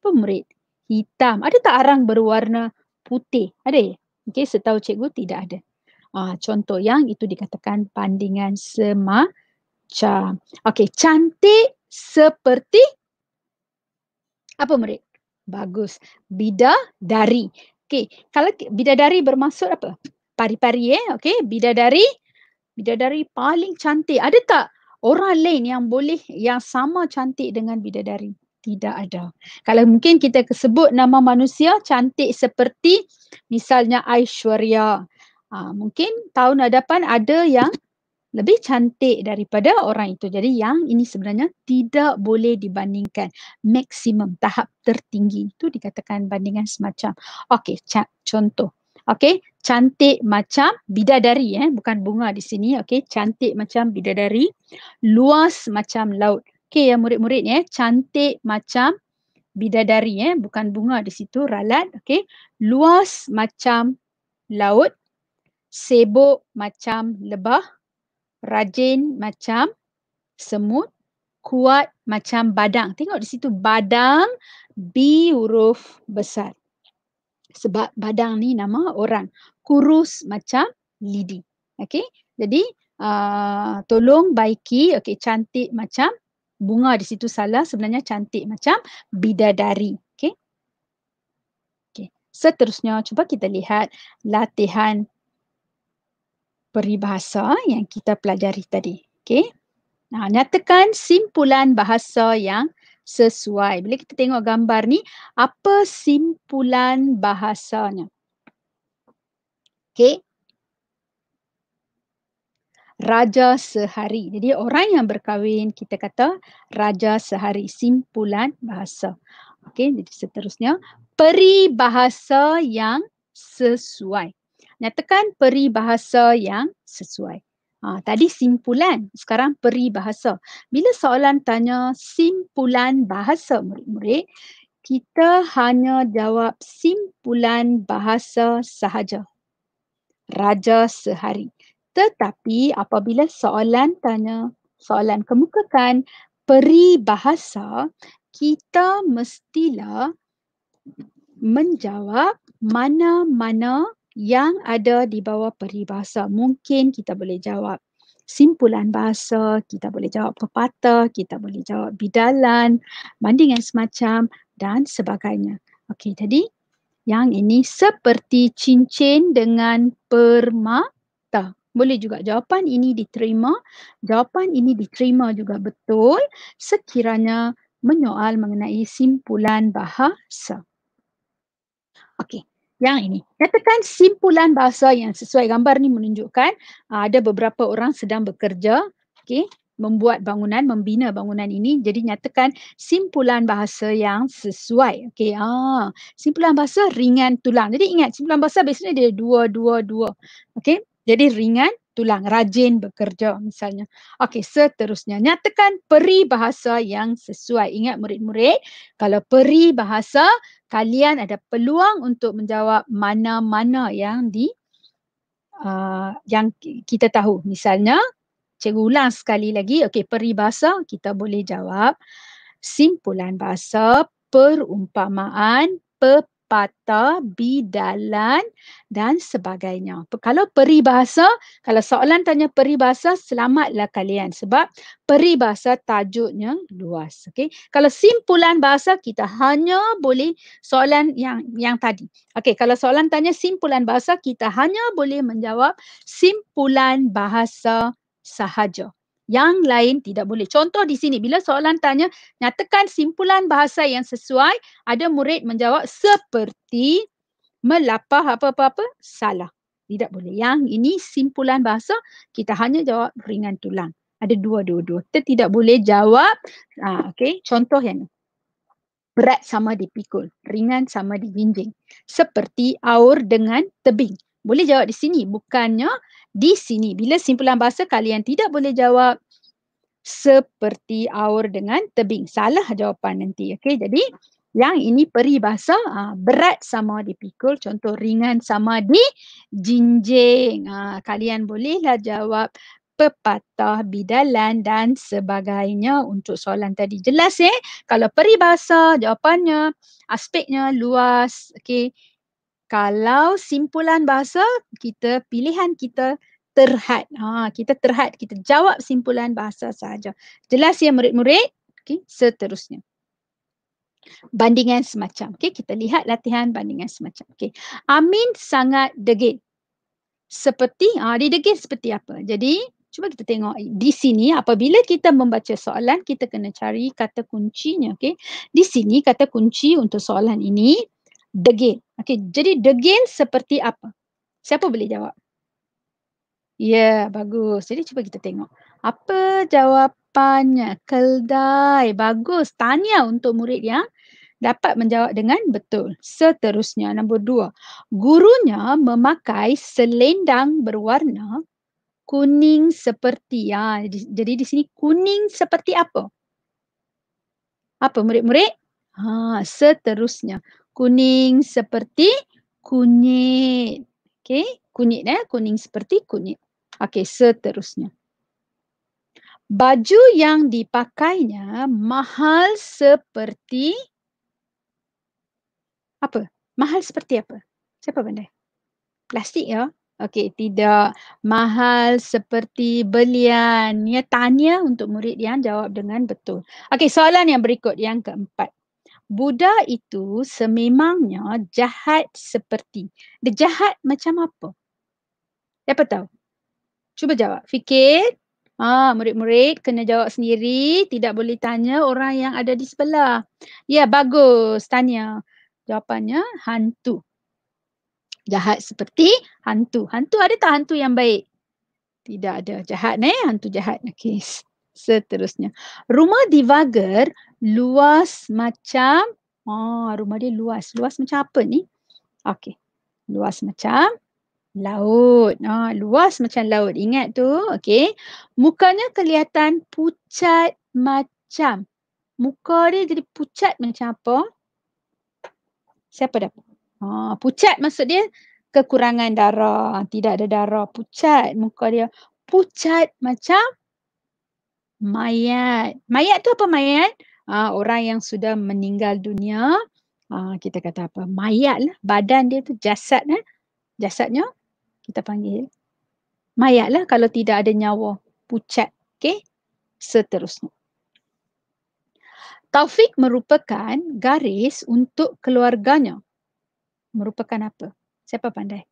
S2: pemerit, hitam. Ada tak arang berwarna putih? Ada ya? Okey, setahu cikgu tidak ada. Uh, contoh yang itu dikatakan pandingan semacam. Okey, cantik seperti apa murid? Bagus. Bidadari. Okey, kalau bidadari bermaksud apa? Pari-pari eh, okey. Bidadari, bidadari paling cantik. Ada tak orang lain yang boleh yang sama cantik dengan bidadari? Tidak ada. Kalau mungkin kita sebut nama manusia cantik seperti misalnya Aishwarya. Ha, mungkin tahun hadapan ada yang lebih cantik daripada orang itu. Jadi yang ini sebenarnya tidak boleh dibandingkan. Maksimum tahap tertinggi itu dikatakan bandingan semacam. Okey, contoh. Okey, cantik macam bidadari eh, bukan bunga di sini. Okey, cantik macam bidadari, luas macam laut. Okey, ya murid-murid eh, cantik macam bidadari eh, bukan bunga di situ, ralat. Okey, luas macam laut sibuk macam lebah, rajin macam semut, kuat macam badang. Tengok di situ badang B huruf besar. Sebab badang ni nama orang. Kurus macam lidi. Okey. Jadi uh, tolong baiki. Okey. Cantik macam bunga di situ salah. Sebenarnya cantik macam bidadari. Okey. Okey. Seterusnya cuba kita lihat latihan peribahasa yang kita pelajari tadi. okay? Nah, nyatakan simpulan bahasa yang sesuai. Bila kita tengok gambar ni, apa simpulan bahasanya? Okay. Raja sehari. Jadi orang yang berkahwin kita kata raja sehari. Simpulan bahasa. Okay. jadi seterusnya peribahasa yang sesuai nyatakan peribahasa yang sesuai. Ha, tadi simpulan, sekarang peribahasa. Bila soalan tanya simpulan bahasa murid-murid, kita hanya jawab simpulan bahasa sahaja. Raja sehari. Tetapi apabila soalan tanya, soalan kemukakan peribahasa, kita mestilah menjawab mana-mana yang ada di bawah peribahasa. Mungkin kita boleh jawab simpulan bahasa, kita boleh jawab pepatah, kita boleh jawab bidalan, bandingan semacam dan sebagainya. Okey, jadi yang ini seperti cincin dengan permata. Boleh juga jawapan ini diterima, jawapan ini diterima juga betul sekiranya menyoal mengenai simpulan bahasa. Okey, yang ini. Katakan simpulan bahasa yang sesuai gambar ni menunjukkan uh, ada beberapa orang sedang bekerja, okay, membuat bangunan, membina bangunan ini. Jadi nyatakan simpulan bahasa yang sesuai. okay? ah, simpulan bahasa ringan tulang. Jadi ingat simpulan bahasa biasanya dia dua, dua, dua. okay? jadi ringan tulang, rajin bekerja misalnya. Okey, seterusnya nyatakan peribahasa yang sesuai. Ingat murid-murid, kalau peribahasa kalian ada peluang untuk menjawab mana-mana yang di uh, yang kita tahu. Misalnya, cikgu ulang sekali lagi. Okey, peribahasa kita boleh jawab simpulan bahasa, perumpamaan, pepatah patah, bidalan dan sebagainya. Kalau peribahasa, kalau soalan tanya peribahasa, selamatlah kalian sebab peribahasa tajuknya luas. Okay? Kalau simpulan bahasa, kita hanya boleh soalan yang yang tadi. Okay, kalau soalan tanya simpulan bahasa, kita hanya boleh menjawab simpulan bahasa sahaja yang lain tidak boleh. Contoh di sini bila soalan tanya nyatakan simpulan bahasa yang sesuai, ada murid menjawab seperti melapah apa apa salah. Tidak boleh. Yang ini simpulan bahasa kita hanya jawab ringan tulang. Ada dua-dua-dua. Kita tidak boleh jawab ah okey contoh yang ni. Berat sama dipikul, ringan sama dijinjing. Seperti aur dengan tebing. Boleh jawab di sini bukannya di sini bila simpulan bahasa kalian tidak boleh jawab seperti aur dengan tebing. Salah jawapan nanti. Okey, jadi yang ini peribahasa ah, berat sama dipikul, contoh ringan sama dijinjing. Ah, kalian bolehlah jawab pepatah, bidalan dan sebagainya untuk soalan tadi. Jelas ya? Eh? Kalau peribahasa jawapannya aspeknya luas. Okey, kalau simpulan bahasa kita pilihan kita terhad. Ha, kita terhad, kita jawab simpulan bahasa sahaja. Jelas ya murid-murid? Okay, seterusnya. Bandingan semacam. Okay, kita lihat latihan bandingan semacam. Okay. Amin sangat degil. Seperti, ha, dia degil seperti apa? Jadi, cuba kita tengok di sini apabila kita membaca soalan, kita kena cari kata kuncinya. Okay. Di sini kata kunci untuk soalan ini degin. Okey, jadi degin seperti apa? Siapa boleh jawab? Ya, yeah, bagus. Jadi cuba kita tengok. Apa jawapannya? Keldai. Bagus. Tanya untuk murid yang dapat menjawab dengan betul. Seterusnya, nombor dua. Gurunya memakai selendang berwarna kuning seperti. Ya. Jadi, jadi di sini kuning seperti apa? Apa murid-murid? Ha, seterusnya kuning seperti kunyit. Okay, kunyit eh, kuning seperti kunyit. Okay, seterusnya. Baju yang dipakainya mahal seperti apa? Mahal seperti apa? Siapa benda? Plastik ya? Okey, tidak. Mahal seperti belian. Ya, tanya untuk murid yang jawab dengan betul. Okey, soalan yang berikut, yang keempat. Buddha itu sememangnya jahat seperti. Dia jahat macam apa? Siapa tahu? Cuba jawab. Fikir. Ah, murid-murid kena jawab sendiri. Tidak boleh tanya orang yang ada di sebelah. Ya, bagus. Tanya. Jawapannya hantu. Jahat seperti hantu. Hantu ada tak hantu yang baik? Tidak ada. Jahat ni, eh? hantu jahat. Okay seterusnya. Rumah divager luas macam ah rumah dia luas. Luas macam apa ni? Okey. Luas macam laut. Ah luas macam laut. Ingat tu. Okey. Mukanya kelihatan pucat macam muka dia jadi pucat macam apa? Siapa dah? Ah pucat maksud dia kekurangan darah, tidak ada darah, pucat muka dia. Pucat macam mayat. Mayat tu apa mayat? Ha, orang yang sudah meninggal dunia. Ha, kita kata apa? Mayat lah. Badan dia tu jasad. Eh? Jasadnya kita panggil mayat lah kalau tidak ada nyawa. Pucat. Okay? Seterusnya. Taufik merupakan garis untuk keluarganya. Merupakan apa? Siapa pandai?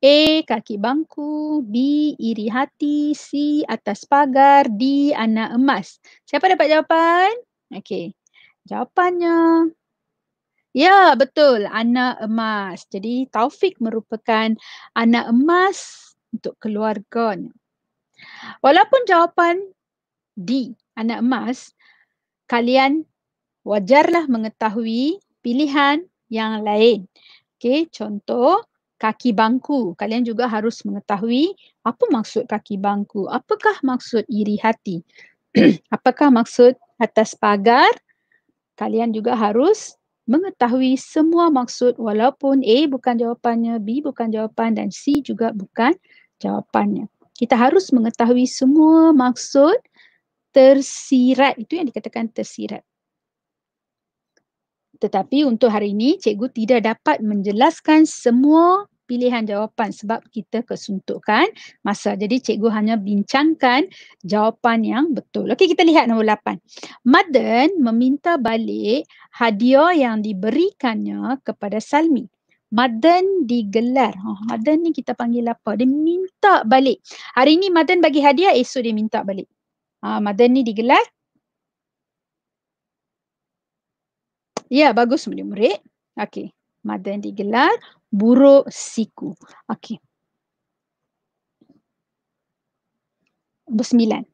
S2: A. Kaki bangku. B. Iri hati. C. Atas pagar. D. Anak emas. Siapa dapat jawapan? Okey. Jawapannya. Ya, betul. Anak emas. Jadi Taufik merupakan anak emas untuk keluarga. Walaupun jawapan D, anak emas, kalian wajarlah mengetahui pilihan yang lain. Okey, contoh kaki bangku. Kalian juga harus mengetahui apa maksud kaki bangku. Apakah maksud iri hati? *clears throat* Apakah maksud atas pagar? Kalian juga harus mengetahui semua maksud walaupun A bukan jawapannya, B bukan jawapan dan C juga bukan jawapannya. Kita harus mengetahui semua maksud tersirat. Itu yang dikatakan tersirat. Tetapi untuk hari ini, cikgu tidak dapat menjelaskan semua pilihan jawapan sebab kita kesuntukan masa. Jadi cikgu hanya bincangkan jawapan yang betul. Okey kita lihat nombor 8. Madan meminta balik hadiah yang diberikannya kepada Salmi. Madan digelar. Oh, Madan ni kita panggil apa? Dia minta balik. Hari ni Madan bagi hadiah, esok dia minta balik. Ah, Madan ni digelar. Ya, bagus murid-murid. Okey. Madan digelar. Buru siku. Okey. sembilan.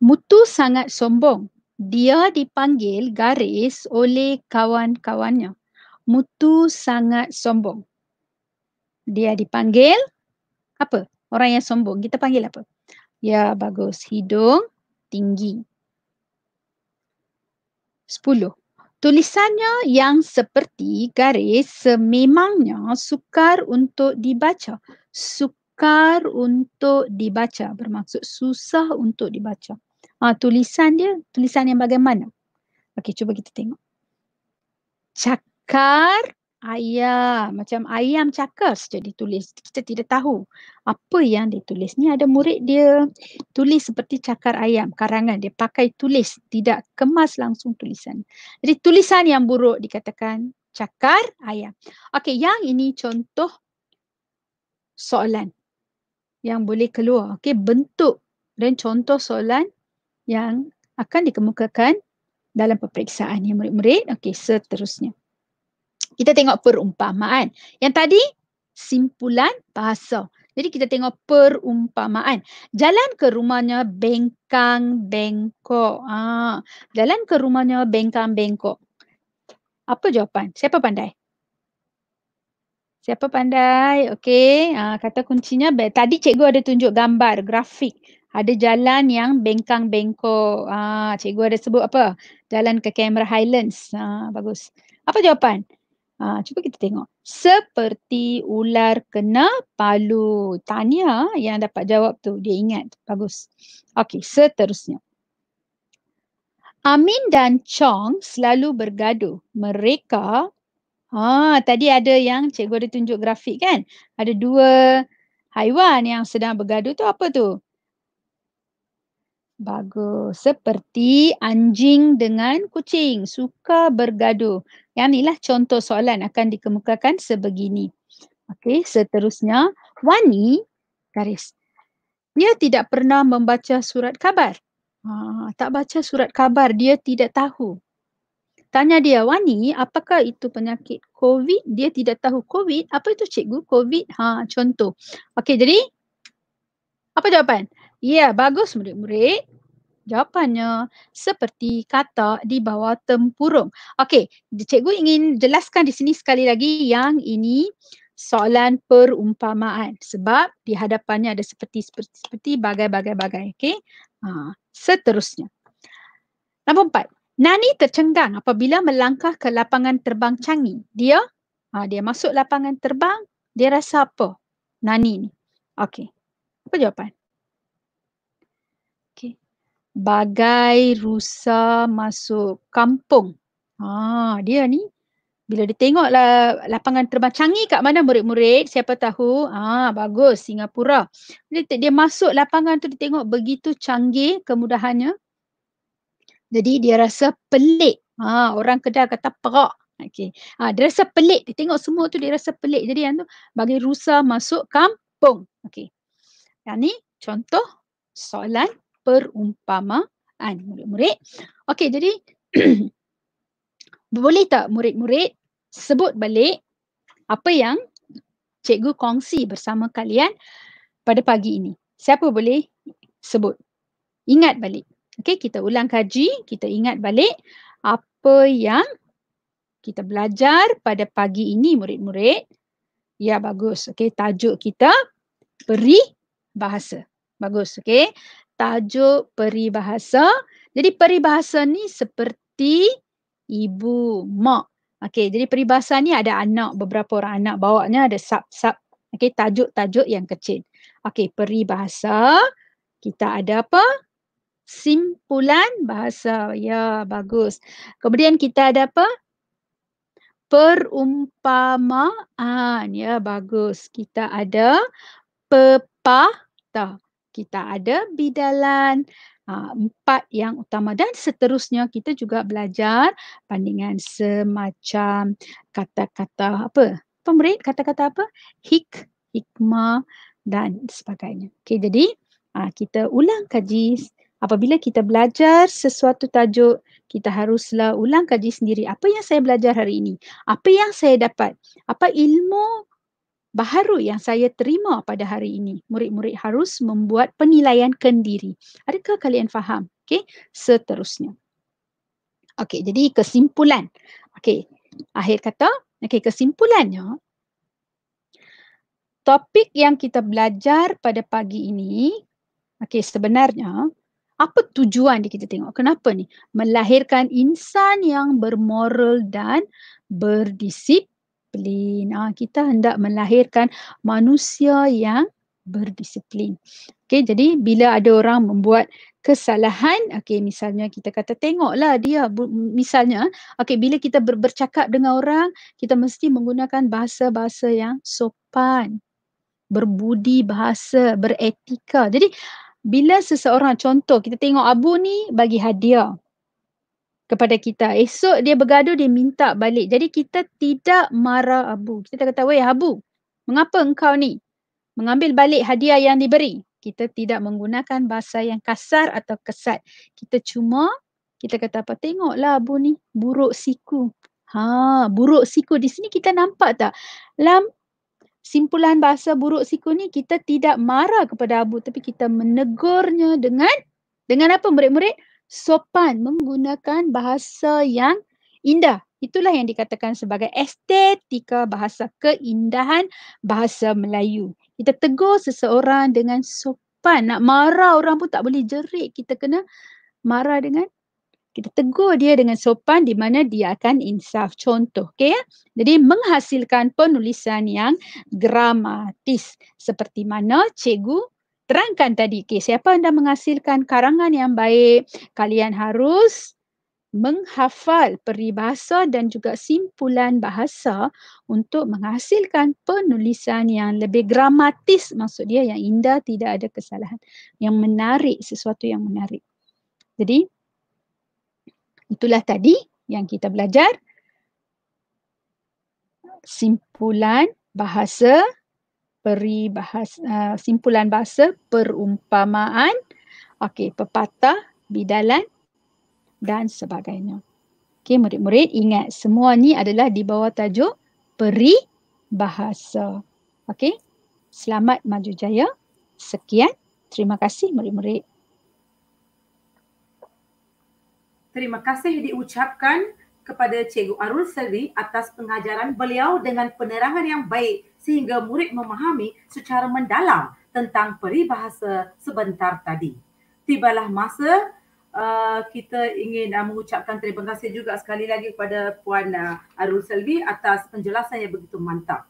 S2: Mutu sangat sombong. Dia dipanggil garis oleh kawan-kawannya. Mutu sangat sombong. Dia dipanggil apa? Orang yang sombong. Kita panggil apa? Ya, bagus. Hidung tinggi. Sepuluh. Tulisannya yang seperti garis sememangnya sukar untuk dibaca. Sukar untuk dibaca bermaksud susah untuk dibaca. Ha, tulisan dia, tulisan yang bagaimana? Okey, cuba kita tengok. Cakar Ayah macam ayam cakas je ditulis kita tidak tahu apa yang ditulis ni ada murid dia tulis seperti cakar ayam karangan dia pakai tulis tidak kemas langsung tulisan jadi tulisan yang buruk dikatakan cakar ayam okey yang ini contoh soalan yang boleh keluar okey bentuk dan contoh soalan yang akan dikemukakan dalam peperiksaan ya murid-murid okey seterusnya kita tengok perumpamaan. Yang tadi simpulan bahasa. Jadi kita tengok perumpamaan. Jalan ke rumahnya bengkang bengkok. Ha. Jalan ke rumahnya bengkang bengkok. Apa jawapan? Siapa pandai? Siapa pandai? Okey. Ha, kata kuncinya tadi cikgu ada tunjuk gambar, grafik. Ada jalan yang bengkang bengkok. Ha, cikgu ada sebut apa? Jalan ke Cameron Highlands. Ha, bagus. Apa jawapan? Ha, cuba kita tengok. Seperti ular kena palu. Tanya ah, yang dapat jawab tu. Dia ingat. Bagus. Okey, seterusnya. Amin dan Chong selalu bergaduh. Mereka, ha, tadi ada yang cikgu ada tunjuk grafik kan? Ada dua haiwan yang sedang bergaduh tu apa tu? Bagus. Seperti anjing dengan kucing suka bergaduh. Yang inilah contoh soalan akan dikemukakan sebegini. Okey, seterusnya Wani garis. Dia tidak pernah membaca surat kabar. Ha, tak baca surat kabar dia tidak tahu. Tanya dia, Wani, apakah itu penyakit COVID? Dia tidak tahu COVID. Apa itu cikgu COVID? Ha, contoh. Okey, jadi apa jawapan? Ya, bagus murid-murid. Jawapannya seperti kata di bawah tempurung. Okey, cikgu ingin jelaskan di sini sekali lagi yang ini soalan perumpamaan sebab di hadapannya ada seperti seperti seperti bagai-bagai-bagai. Okey. Ha, seterusnya. Nombor empat. Nani tercengang apabila melangkah ke lapangan terbang Changi. Dia ha, dia masuk lapangan terbang, dia rasa apa? Nani ni. Okey. Apa jawapan? bagai rusa masuk kampung. Ha, dia ni bila dia lah lapangan terbang canggih kat mana murid-murid, siapa tahu, ah ha, bagus Singapura. Dia, dia masuk lapangan tu dia tengok begitu canggih kemudahannya. Jadi dia rasa pelik. Ha, orang kedai kata perak. Okay. Ha, ah, dia rasa pelik. Dia tengok semua tu dia rasa pelik. Jadi yang tu bagi rusa masuk kampung. Okay. Yang ni contoh soalan perumpamaan ah, murid-murid. Okey, jadi *clears throat* boleh tak murid-murid sebut balik apa yang cikgu kongsi bersama kalian pada pagi ini? Siapa boleh sebut? Ingat balik. Okey, kita ulang kaji, kita ingat balik apa yang kita belajar pada pagi ini murid-murid. Ya, bagus. Okey, tajuk kita peri bahasa. Bagus, okey tajuk peribahasa. Jadi peribahasa ni seperti ibu, mak. Okey, jadi peribahasa ni ada anak, beberapa orang anak bawanya ada sub-sub. Okey, tajuk-tajuk yang kecil. Okey, peribahasa kita ada apa? Simpulan bahasa. Ya, bagus. Kemudian kita ada apa? Perumpamaan. Ya, bagus. Kita ada pepatah kita ada bidalan empat yang utama dan seterusnya kita juga belajar pandangan semacam kata-kata apa pemerit kata-kata apa hik hikmah dan sebagainya. Okey jadi kita ulang kaji apabila kita belajar sesuatu tajuk kita haruslah ulang kaji sendiri apa yang saya belajar hari ini apa yang saya dapat apa ilmu baharu yang saya terima pada hari ini. Murid-murid harus membuat penilaian kendiri. Adakah kalian faham? Okey, seterusnya. Okey, jadi kesimpulan. Okey, akhir kata, okey kesimpulannya topik yang kita belajar pada pagi ini, okey sebenarnya apa tujuan dia kita tengok? Kenapa ni? Melahirkan insan yang bermoral dan berdisiplin berdisiplin. Ha, ah, kita hendak melahirkan manusia yang berdisiplin. Okey, jadi bila ada orang membuat kesalahan, okey misalnya kita kata tengoklah dia misalnya, okey bila kita ber, bercakap dengan orang, kita mesti menggunakan bahasa-bahasa yang sopan, berbudi bahasa, beretika. Jadi bila seseorang contoh kita tengok Abu ni bagi hadiah, kepada kita. Esok dia bergaduh, dia minta balik. Jadi kita tidak marah Abu. Kita tak kata, weh Abu, mengapa engkau ni mengambil balik hadiah yang diberi? Kita tidak menggunakan bahasa yang kasar atau kesat. Kita cuma, kita kata apa, tengoklah Abu ni, buruk siku. Ha, buruk siku. Di sini kita nampak tak? Dalam simpulan bahasa buruk siku ni, kita tidak marah kepada Abu. Tapi kita menegurnya dengan, dengan apa murid-murid? sopan menggunakan bahasa yang indah. Itulah yang dikatakan sebagai estetika bahasa keindahan bahasa Melayu. Kita tegur seseorang dengan sopan. Nak marah orang pun tak boleh jerit. Kita kena marah dengan kita tegur dia dengan sopan di mana dia akan insaf. Contoh, okay? Ya? Jadi menghasilkan penulisan yang gramatis. Seperti mana cikgu terangkan tadi, okay, siapa anda menghasilkan karangan yang baik, kalian harus menghafal peribahasa dan juga simpulan bahasa untuk menghasilkan penulisan yang lebih gramatis, maksud dia yang indah, tidak ada kesalahan, yang menarik, sesuatu yang menarik. Jadi, itulah tadi yang kita belajar. Simpulan bahasa peri bahas uh, simpulan bahasa perumpamaan okay, pepatah bidalan dan sebagainya Okay, murid-murid ingat semua ni adalah di bawah tajuk peri bahasa Okay, selamat maju jaya sekian terima kasih murid-murid
S1: terima kasih diucapkan kepada cikgu Arul Seri atas pengajaran beliau dengan penerangan yang baik sehingga murid memahami secara mendalam tentang peribahasa sebentar tadi. Tibalah masa Uh, kita ingin uh, mengucapkan terima kasih juga sekali lagi kepada Puan uh, Arul Selvi atas penjelasan yang begitu mantap.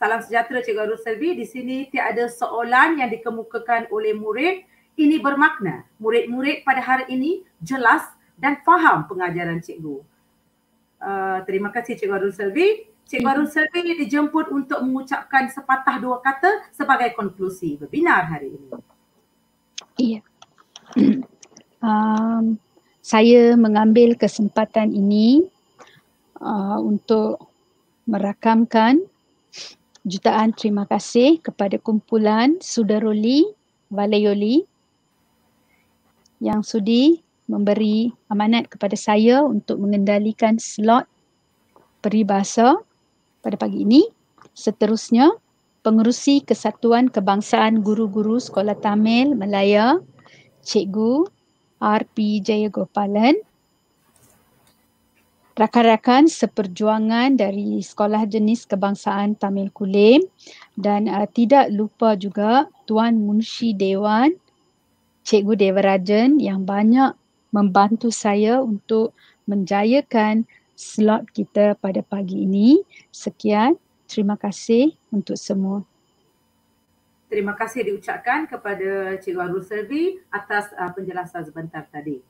S1: Salam sejahtera Cikgu Arul Selvi. Di sini tiada soalan yang dikemukakan oleh murid. Ini bermakna murid-murid pada hari ini jelas dan faham pengajaran Cikgu. Uh, terima kasih Cikgu Arul Selvi. Cik Barun hmm. Selvi dijemput untuk mengucapkan sepatah dua kata sebagai konklusi webinar hari ini.
S2: Iya. *clears throat* um, saya mengambil kesempatan ini uh, untuk merakamkan jutaan terima kasih kepada kumpulan Sudaroli Valeyoli yang sudi memberi amanat kepada saya untuk mengendalikan slot peribahasa pada pagi ini. Seterusnya, Pengerusi Kesatuan Kebangsaan Guru-Guru Sekolah Tamil Melaya, Cikgu R.P. Jayagopalan. Rakan-rakan seperjuangan dari Sekolah Jenis Kebangsaan Tamil Kulim dan uh, tidak lupa juga Tuan Munshi Dewan, Cikgu Devarajan yang banyak membantu saya untuk menjayakan slot kita pada pagi ini. Sekian, terima kasih untuk semua.
S1: Terima kasih diucapkan kepada Cikgu Arul Servi atas uh, penjelasan sebentar tadi.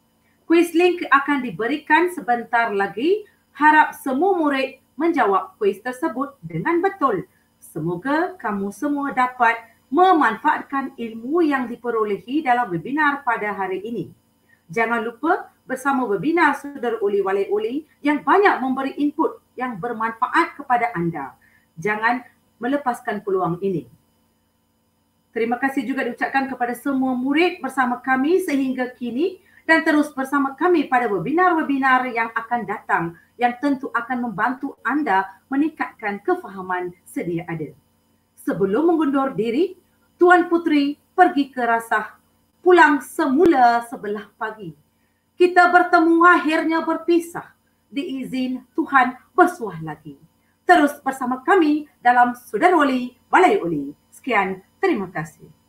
S1: Quiz link akan diberikan sebentar lagi. Harap semua murid menjawab kuis tersebut dengan betul. Semoga kamu semua dapat memanfaatkan ilmu yang diperolehi dalam webinar pada hari ini. Jangan lupa bersama webinar Sudar Uli Walai Uli yang banyak memberi input yang bermanfaat kepada anda. Jangan melepaskan peluang ini. Terima kasih juga diucapkan kepada semua murid bersama kami sehingga kini dan terus bersama kami pada webinar-webinar yang akan datang yang tentu akan membantu anda meningkatkan kefahaman sedia ada. Sebelum mengundur diri, Tuan Putri pergi ke rasah pulang semula sebelah pagi kita bertemu akhirnya berpisah. Di izin Tuhan bersuah lagi. Terus bersama kami dalam Sudan Wali, Walai Uli. Sekian, terima kasih.